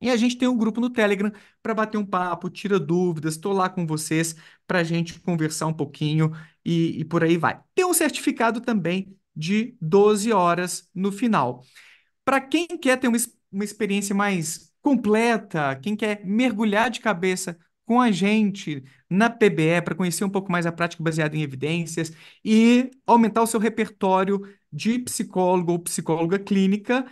E a gente tem um grupo no Telegram para bater um papo, tira dúvidas, estou lá com vocês para a gente conversar um pouquinho e, e por aí vai. Tem um certificado também de 12 horas no final. Para quem quer ter uma, uma experiência mais completa, quem quer mergulhar de cabeça com a gente na PBE para conhecer um pouco mais a prática baseada em evidências e aumentar o seu repertório de psicólogo ou psicóloga clínica,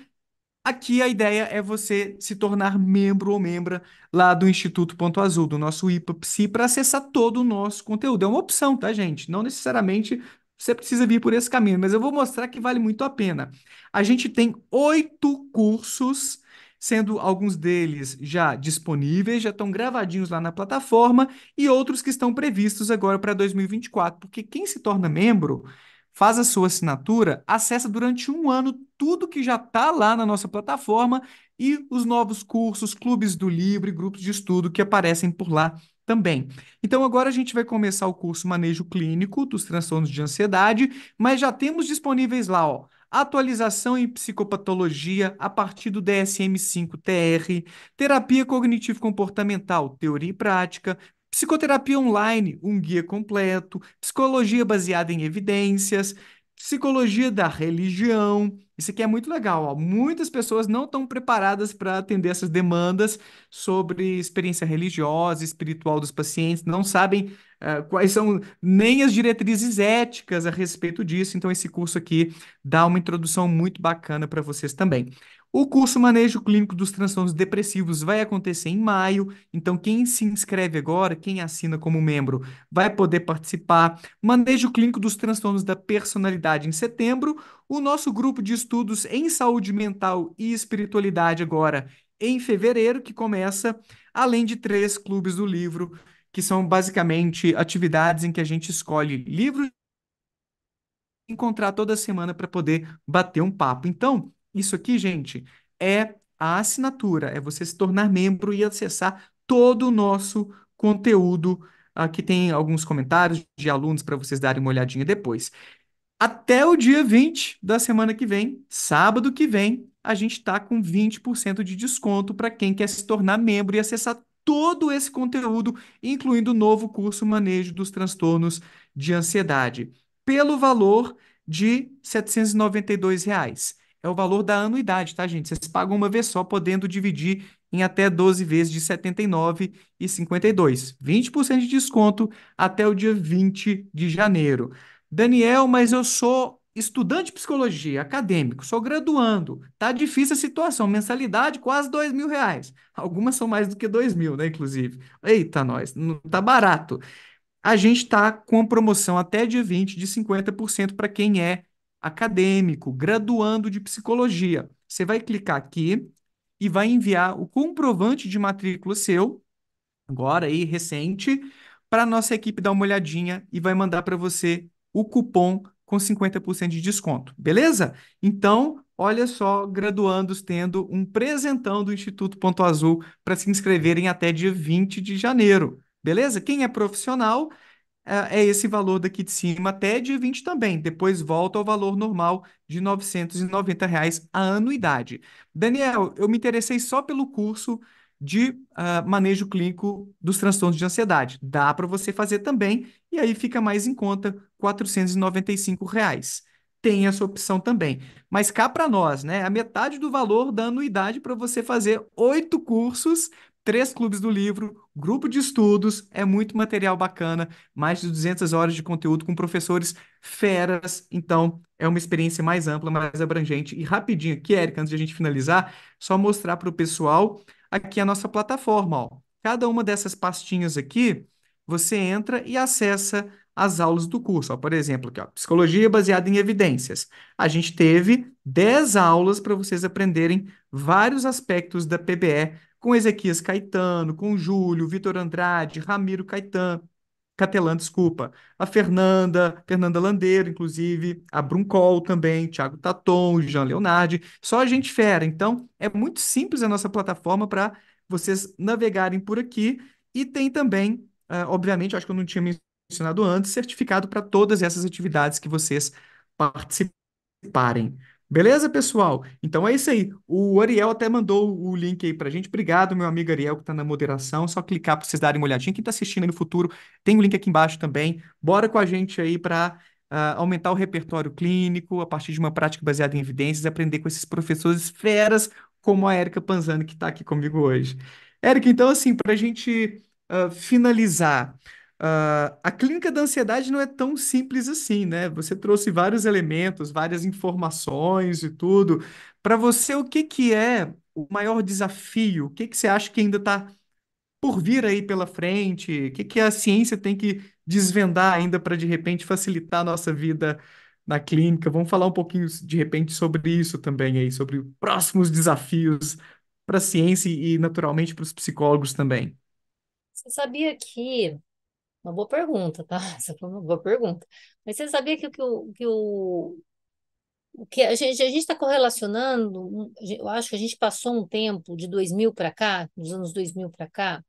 Aqui a ideia é você se tornar membro ou membra lá do Instituto Ponto Azul, do nosso IPAPSI, para acessar todo o nosso conteúdo. É uma opção, tá, gente? Não necessariamente você precisa vir por esse caminho, mas eu vou mostrar que vale muito a pena. A gente tem oito cursos, sendo alguns deles já disponíveis, já estão gravadinhos lá na plataforma, e outros que estão previstos agora para 2024, porque quem se torna membro faz a sua assinatura, acessa durante um ano tudo que já está lá na nossa plataforma e os novos cursos, clubes do livro e grupos de estudo que aparecem por lá também. Então agora a gente vai começar o curso Manejo Clínico dos Transtornos de Ansiedade, mas já temos disponíveis lá, ó, atualização em psicopatologia a partir do DSM-5-TR, terapia cognitivo-comportamental, teoria e prática, Psicoterapia online, um guia completo, psicologia baseada em evidências, psicologia da religião. Isso aqui é muito legal, ó. Muitas pessoas não estão preparadas para atender essas demandas sobre experiência religiosa, espiritual dos pacientes, não sabem uh, quais são nem as diretrizes éticas a respeito disso. Então, esse curso aqui dá uma introdução muito bacana para vocês também. O curso Manejo Clínico dos Transtornos Depressivos vai acontecer em maio, então quem se inscreve agora, quem assina como membro, vai poder participar. Manejo Clínico dos Transtornos da Personalidade em setembro. O nosso grupo de estudos em saúde mental e espiritualidade agora em fevereiro, que começa, além de três clubes do livro, que são basicamente atividades em que a gente escolhe livros encontrar toda semana para poder bater um papo. Então, isso aqui, gente, é a assinatura, é você se tornar membro e acessar todo o nosso conteúdo. Aqui tem alguns comentários de alunos para vocês darem uma olhadinha depois. Até o dia 20 da semana que vem, sábado que vem, a gente está com 20% de desconto para quem quer se tornar membro e acessar todo esse conteúdo, incluindo o novo curso Manejo dos Transtornos de Ansiedade, pelo valor de R$ 792. Reais é o valor da anuidade, tá, gente? Vocês pagam uma vez só, podendo dividir em até 12 vezes de R$ 79,52. 20% de desconto até o dia 20 de janeiro. Daniel, mas eu sou estudante de psicologia, acadêmico, sou graduando. Tá difícil a situação, mensalidade quase dois mil reais. Algumas são mais do que dois mil, né, inclusive. Eita, nós, não tá barato. A gente está com a promoção até dia 20 de 50% para quem é acadêmico, graduando de psicologia. Você vai clicar aqui e vai enviar o comprovante de matrícula seu, agora aí recente, para a nossa equipe dar uma olhadinha e vai mandar para você o cupom com 50% de desconto, beleza? Então, olha só, graduandos tendo um presentão do Instituto Ponto Azul para se inscreverem até dia 20 de janeiro, beleza? Quem é profissional é, é esse valor daqui de cima até dia 20 também. Depois volta ao valor normal de R$ 990 reais a anuidade. Daniel, eu me interessei só pelo curso de uh, manejo clínico dos transtornos de ansiedade. Dá para você fazer também, e aí fica mais em conta R$ 495. Reais. Tem essa opção também. Mas cá para nós, né? A metade do valor da anuidade para você fazer oito cursos três clubes do livro, grupo de estudos, é muito material bacana, mais de 200 horas de conteúdo com professores feras, então é uma experiência mais ampla, mais abrangente. E rapidinho aqui, Érica, antes de a gente finalizar, só mostrar para o pessoal aqui a nossa plataforma. Ó. Cada uma dessas pastinhas aqui, você entra e acessa as aulas do curso. Ó. Por exemplo, aqui, ó, Psicologia baseada em evidências. A gente teve 10 aulas para vocês aprenderem vários aspectos da PBE com Ezequias Caetano, com Júlio, Vitor Andrade, Ramiro Caetano, Catelã, desculpa, a Fernanda, Fernanda Landeiro, inclusive, a Bruncol também, Thiago Taton, Jean Leonardi, só a gente fera. Então, é muito simples a nossa plataforma para vocês navegarem por aqui. E tem também, uh, obviamente, acho que eu não tinha mencionado antes, certificado para todas essas atividades que vocês participarem. Beleza, pessoal? Então é isso aí. O Ariel até mandou o link aí pra gente. Obrigado, meu amigo Ariel, que tá na moderação. Só clicar pra vocês darem uma olhadinha. Quem tá assistindo aí no futuro, tem o um link aqui embaixo também. Bora com a gente aí para uh, ah, aumentar o repertório clínico a partir de uma prática baseada em evidências, aprender com esses professores feras como a Érica Panzani, que está aqui comigo hoje. Érica, então, assim, para a gente uh, finalizar, ah, a clínica da ansiedade não é tão simples assim, né? Você trouxe vários elementos, várias informações e tudo. Para você, o que, que é o maior desafio? O que, que você acha que ainda está por vir aí pela frente? O que, que a ciência tem que desvendar ainda para, de repente, facilitar a nossa vida na clínica? Vamos falar um pouquinho, de repente, sobre isso também aí, sobre próximos desafios para a ciência e, naturalmente, para os psicólogos também. Você sabia que uma boa pergunta, tá? Essa foi uma boa pergunta. Mas você sabia que, que, o, que o, que a gente a está correlacionando, eu acho que a gente passou um tempo de 2000 para cá, dos anos 2000 para cá,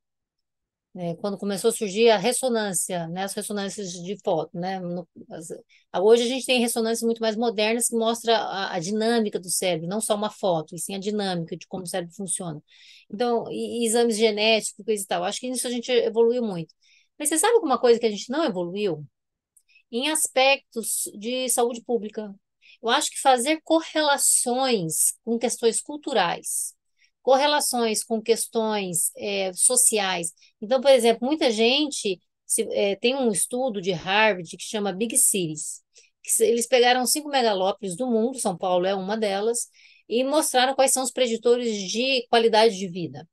né, quando começou a surgir a ressonância, né, as ressonâncias de foto. Né, no, as, hoje a gente tem ressonâncias muito mais modernas que mostra a, a, dinâmica do cérebro, não só uma foto, e sim a dinâmica de como o cérebro funciona. Então, e, e exames genéticos, coisa e tal. Acho que nisso a gente evoluiu muito. Mas você sabe alguma coisa que a gente não evoluiu? Em aspectos de saúde pública. Eu acho que fazer correlações com questões culturais, correlações com questões é, sociais. Então, por exemplo, muita gente se, é, tem um estudo de Harvard que chama Big Cities. Que eles pegaram cinco megalópolis do mundo, São Paulo é uma delas, e mostraram quais são os preditores de qualidade de vida.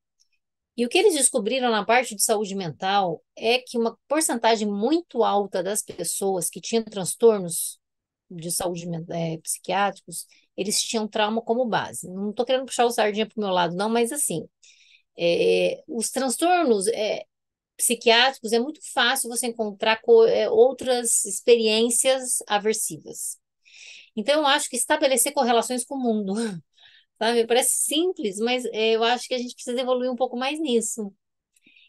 E o que eles descobriram na parte de saúde mental é que uma porcentagem muito alta das pessoas que tinham transtornos de saúde é, psiquiátricos, eles tinham trauma como base. Não estou querendo puxar o sardinha para o meu lado, não, mas assim, é, os transtornos é, psiquiátricos é muito fácil você encontrar é, outras experiências aversivas. Então, eu acho que estabelecer correlações com o mundo sabe? Parece simples, mas é, eu acho que a gente precisa evoluir um pouco mais nisso.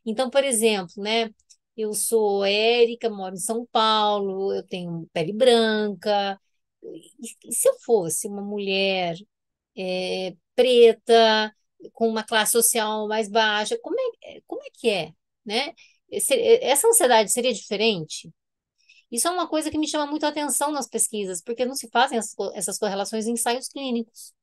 Então, por exemplo, né? Eu sou Érica, moro em São Paulo, eu tenho pele branca. E, e se eu fosse uma mulher é, preta, com uma classe social mais baixa, como é, eh, como é que é, né? Essa ansiedade seria diferente? Isso é uma coisa que me chama muito a atenção nas pesquisas, porque não se fazem essas correlações em ensaios clínicos.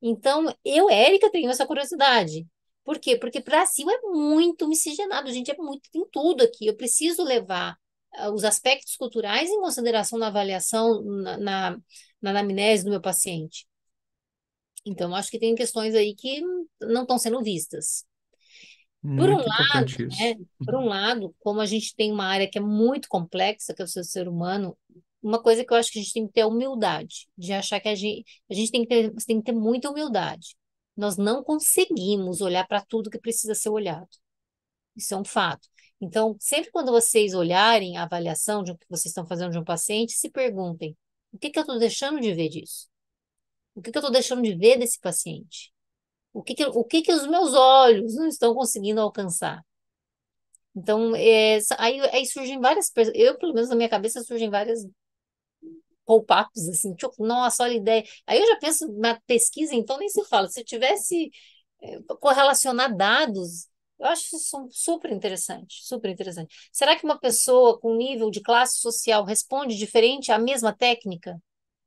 Então, eu, Érica, tenho essa curiosidade. Por quê? Porque Brasil é muito miscigenado, gente, é muito, tem tudo aqui. Eu preciso levar uh, os aspectos culturais em consideração na avaliação, na, na, na anamnese do meu paciente. Então, acho que tem questões aí que não estão sendo vistas. Por um lado, né, por um lado, como a gente tem uma área que é muito complexa, que é o ser humano, uma coisa que eu acho que a gente tem que ter é humildade, de achar que a gente, a gente tem que ter, tem que ter muita humildade. Nós não conseguimos olhar para tudo que precisa ser olhado. Isso é um fato. Então, sempre quando vocês olharem a avaliação de o que vocês estão fazendo de um paciente, se perguntem: o que, que eu estou deixando de ver disso? O que, que eu estou deixando de ver desse paciente? O que, que, o que, que os meus olhos não estão conseguindo alcançar? Então, é, aí, aí surgem várias. Eu, pelo menos na minha cabeça, surgem várias pop-ups, assim, tchuc, nossa, olha a ideia. Aí eu já penso na pesquisa, então nem se fala. Se tivesse eh, correlacionar dados, eu acho isso super interessante, super interessante. Será que uma pessoa com nível de classe social responde diferente à mesma técnica?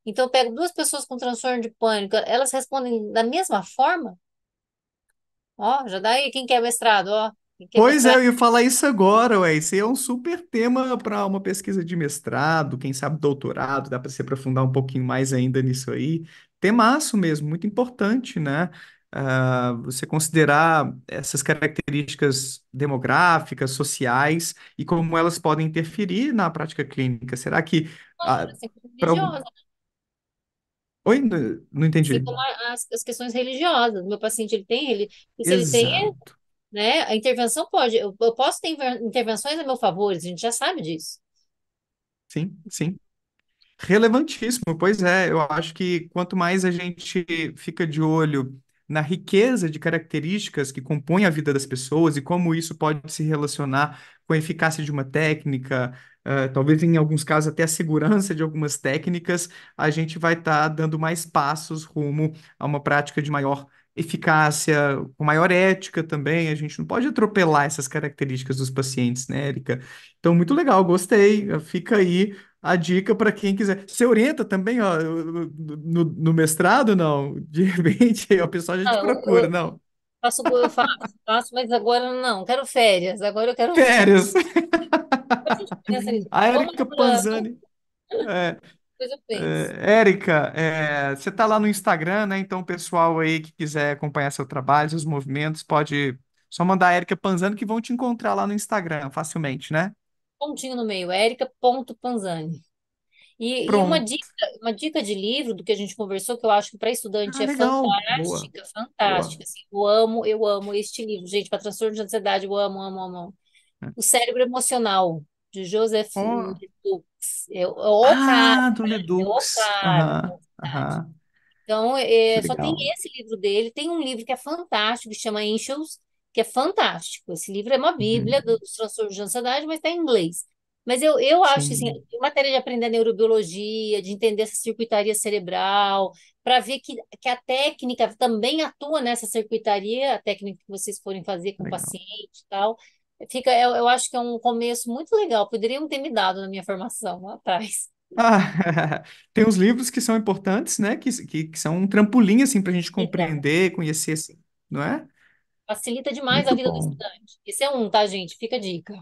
Então, eu pego duas pessoas com transtorno de pânico, elas respondem da mesma forma? Ó, já dá aí quem quer mestrado, ó. Pois é, eu ia falar isso agora, ué. aí é um super tema para uma pesquisa de mestrado, quem sabe doutorado, dá para se aprofundar um pouquinho mais ainda nisso aí. Temaço mesmo, muito importante, né? Uh, você considerar essas características demográficas, sociais e como elas podem interferir na prática clínica. Será que. Uh, religiosa né? Oi, não, entendi. As, as, questões religiosas. Meu paciente ele tem, ele, se ele tem né? A intervenção pode, eu, eu posso ter intervenções a meu favor, a gente já sabe disso. Sim, sim. Relevantíssimo, pois é. Eu acho que quanto mais a gente fica de olho na riqueza de características que compõem a vida das pessoas e como isso pode se relacionar com a eficácia de uma técnica, uh, talvez em alguns casos até a segurança de algumas técnicas, a gente vai estar tá dando mais passos rumo a uma prática de maior eficácia, com maior ética também. A gente não pode atropelar essas características dos pacientes, né, Érica? Então, muito legal, gostei. Fica aí a dica para quem quiser. Você orienta também, ó, no, no mestrado, não? De repente, aí, o pessoal já te não, procura, eu, não? Faço, eu faço, faço, mas agora não. Quero férias. Agora eu quero férias. a Érica Panzani. É. Depois eu penso. É, Érica, é, você está lá no Instagram, né? Então, o pessoal aí que quiser acompanhar seu trabalho, seus movimentos, pode só mandar a Érica Panzani que vão te encontrar lá no Instagram facilmente, né? Pontinho no meio, erica.panzani. E, e uma dica, uma dica de livro do que a gente conversou, que eu acho que para estudante ah, é legal. fantástica, Boa. fantástica. Assim, eu amo, eu amo este livro, gente, para transtorno de ansiedade, eu amo, amo, amo. É. O cérebro emocional de Joseph oh. Dux. É, é ah, do né? É né? então, é, é, só tem esse livro dele. Tem um livro que é fantástico, que chama Angels, que é fantástico. Esse livro é uma bíblia uhum. dos transtornos de ansiedade, mas está em inglês. Mas eu, eu acho que assim, em matéria de aprender neurobiologia, de entender essa circuitaria cerebral, para ver que, que a técnica também atua nessa circuitaria, a técnica que vocês forem fazer com o paciente e tal fica, eu, eu acho que é um começo muito legal. Poderiam ter me dado na minha formação lá atrás. Ah, tem uns livros que são importantes, né? Que, que, que são um trampolim assim para a gente compreender, conhecer, assim, não é? Facilita demais Muito a vida bom. do estudante. Esse é um, tá, gente? Fica a dica.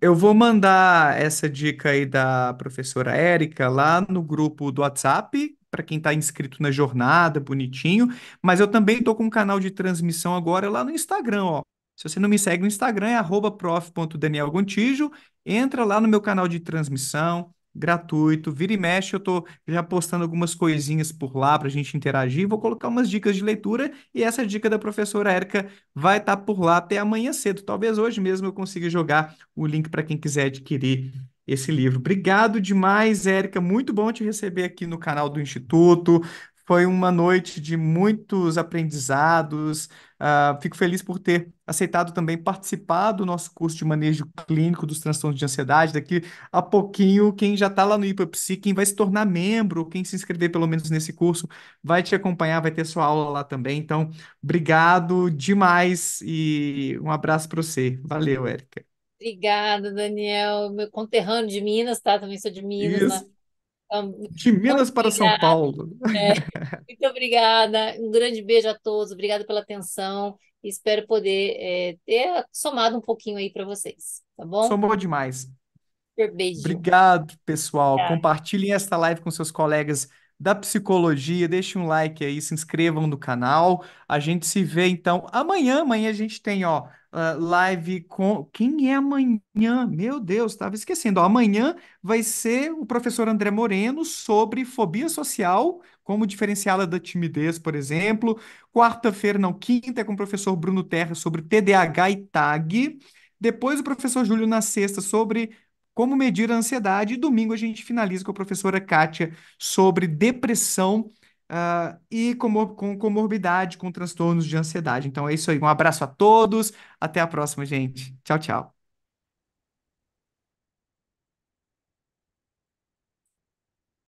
Eu vou mandar essa dica aí da professora Érica lá no grupo do WhatsApp, para quem está inscrito na jornada, bonitinho. Mas eu também estou com um canal de transmissão agora lá no Instagram, ó. Se você não me segue no Instagram, é arroba prof.danielgontijo. Entra lá no meu canal de transmissão, gratuito. Vira e mexe, eu estou já postando algumas coisinhas por lá para a gente interagir. Vou colocar umas dicas de leitura e essa dica da professora Érica vai estar tá por lá até amanhã cedo. Talvez hoje mesmo eu consiga jogar o link para quem quiser adquirir esse livro. Obrigado demais, Érica. Muito bom te receber aqui no canal do Instituto. Foi uma noite de muitos aprendizados. Uh, fico feliz por ter aceitado também participar do nosso curso de manejo clínico dos transtornos de ansiedade. Daqui a pouquinho, quem já está lá no IPAPSI, quem vai se tornar membro, quem se inscrever pelo menos nesse curso, vai te acompanhar, vai ter sua aula lá também. Então, obrigado demais e um abraço para você. Valeu, Érica. Obrigada, Daniel, meu conterrâneo de Minas, tá? Também sou de Minas, né? Ah, De Minas para São Paulo. É, muito obrigada. Um grande beijo a todos. Obrigada pela atenção. Espero poder é, ter somado um pouquinho aí para vocês. Tá bom? Somou demais. Super beijo. Obrigado, pessoal. Compartilhem esta live com seus colegas da psicologia. Deixem um like aí, se inscrevam no canal. A gente se vê então amanhã. Amanhã a gente tem, ó ah, live com. Quem é amanhã? Meu Deus, estava esquecendo. amanhã vai ser o professor André Moreno sobre fobia social, como diferenciá-la da timidez, por exemplo. Quarta-feira, não, quinta, é com o professor Bruno Terra sobre TDAH e TAG. Depois, o professor Júlio na sexta sobre como medir a ansiedade. E domingo a gente finaliza com a professora Kátia sobre depressão Uh, e comor com comorbidade, com transtornos de ansiedade. Então é isso aí. Um abraço a todos. Até a próxima, gente. Tchau, tchau.